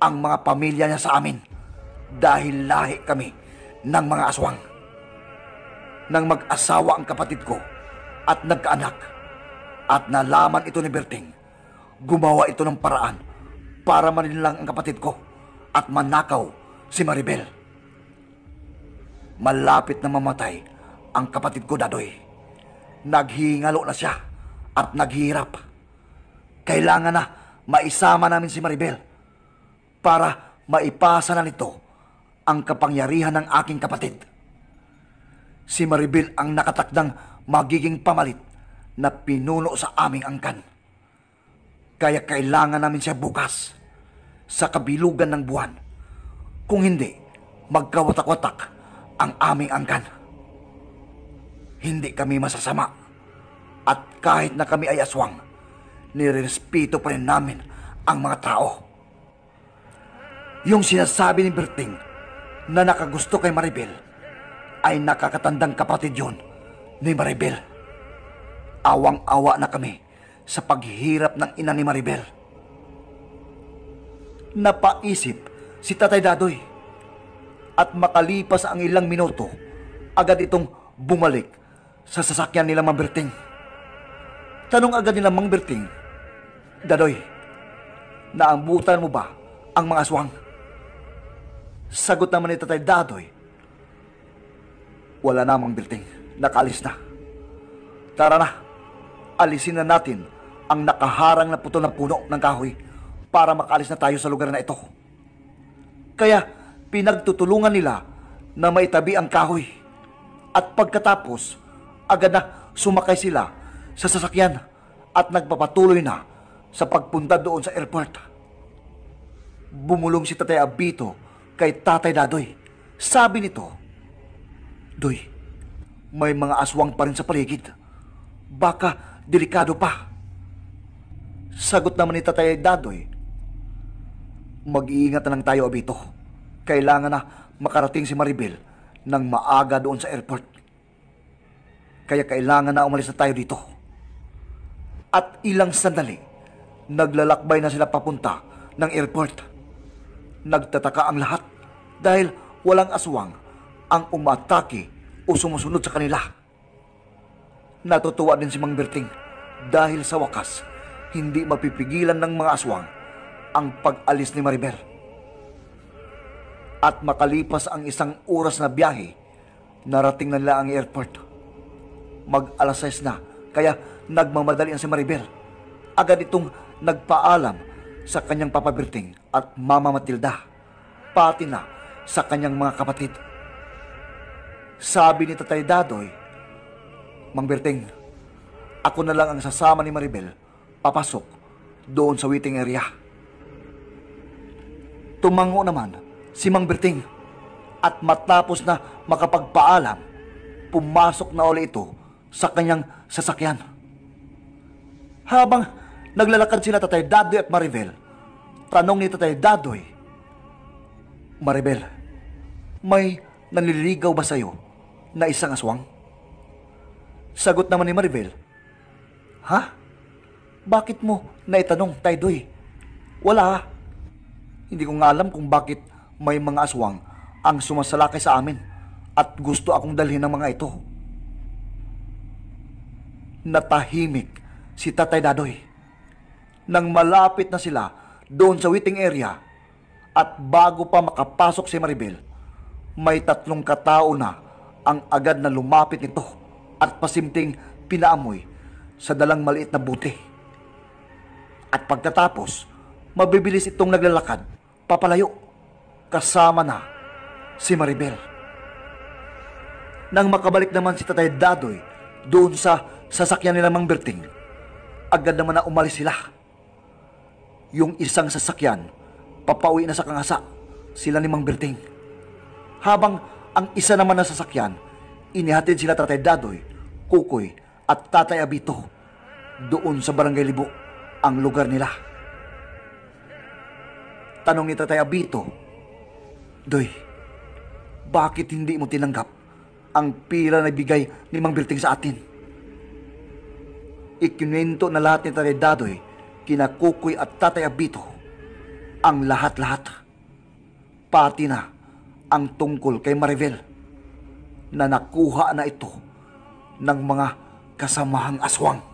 A: ang mga pamilya niya sa amin dahil lahi kami ng mga aswang. Nang mag-asawa ang kapatid ko at nagkaanak at nalaman ito ni Berting, gumawa ito ng paraan para manilang ang kapatid ko at manakaw si Maribel. Malapit na mamatay ang kapatid ko, Dadoy. Naghihingalo na siya at naghihirap. Kailangan na maisama namin si Maribel para maipasa na nito ang kapangyarihan ng aking kapatid. Si Maribel ang nakatakdang magiging pamalit na pinuno sa aming angkan. Kaya kailangan namin siya bukas sa kabilugan ng buwan. Kung hindi, magkawatak-watak ang aming angkan. Hindi kami masasama. At kahit na kami ay aswang, nirespeto pa rin namin ang mga tao. Yung sinasabi ni Berting na nakagusto kay Maribel ay nakakatandang kapatid yon ni Maribel. Awang-awa na kami sa paghihirap ng ina ni Maribel Napaisip si Tatay Dadoy. At makalipas ang ilang minuto, agad itong bumalik sa sasakyan nila Mang Berting. Tanong agad nila Mang Berting, Dadoy, naambutan mo ba ang mga aswang? Sagot naman ni Tatay Dadoy, Wala na Mang Berting, nakalis na. Tara na, alisin na natin ang nakaharang na puto ng puno ng kahoy para makalis na tayo sa lugar na ito. Kaya pinagtutulungan nila na maitabi ang kahoy. At pagkatapos, agad na sumakay sila sa sasakyan at nagpapatuloy na sa pagpunta doon sa airport. Bumulong si Tatay Abito kay Tatay Dadoy. Sabi nito, Doy, may mga aswang pa rin sa paligid. Baka delikado pa. Sagot naman ni Tatay Dadoy Mag-iingat na lang tayo, Abito. Kailangan na makarating si Maribel ng maaga doon sa airport. Kaya kailangan na umalis na tayo dito. At ilang sandali, naglalakbay na sila papunta ng airport. Nagtataka ang lahat dahil walang aswang ang umatake o sumusunod sa kanila. Natutuwa din si Mang Berting dahil sa wakas, hindi mapipigilan ng mga aswang ang pag-alis ni Maribel. At makalipas ang isang oras na biyahe, narating na nila ang airport. Mag-alas 6 na, kaya nagmamadali ang si Maribel. Agad itong nagpaalam sa kanyang Papa at Mama Matilda, pati na sa kanyang mga kapatid. Sabi ni Tatay Dadoy, Mang Berting, ako na lang ang sasama ni Maribel papasok doon sa waiting area. Tumango naman si Mang Berting at matapos na makapagpaalam, pumasok na uli ito sa kanyang sasakyan. Habang naglalakad sila Tatay Dadoy at Maribel, tanong ni Tatay Dadoy, Maribel, may nanliligaw ba sa'yo na isang aswang? Sagot naman ni Maribel, Ha? Bakit mo naitanong, Tay Doy? Wala hindi ko nga alam kung bakit may mga aswang ang sumasalakay sa amin at gusto akong dalhin ng mga ito. Natahimik si Tatay Dadoy. Nang malapit na sila doon sa waiting area at bago pa makapasok si Maribel, may tatlong katao na ang agad na lumapit nito at pasimting pinaamoy sa dalang maliit na buti. At pagkatapos, mabibilis itong naglalakad papalayo kasama na si Maribel. Nang makabalik naman si Tatay Dadoy doon sa sasakyan nila Mang Berting, agad naman na umalis sila. Yung isang sasakyan, papauwi na sa kangasa sila ni Mang Berting. Habang ang isa naman na sasakyan, inihatid sila Tatay Dadoy, Kukoy at Tatay Abito doon sa Barangay Libo ang lugar nila. Tanong ni Tatay Abito, Doy, bakit hindi mo tinanggap ang pira na bigay ni Mang Birting sa atin? Ikinuwento na lahat ni Tatay Dadoy, kinakukoy at Tatay Abito, ang lahat-lahat. Pati na ang tungkol kay Maribel na nakuha na ito ng mga kasamahang aswang.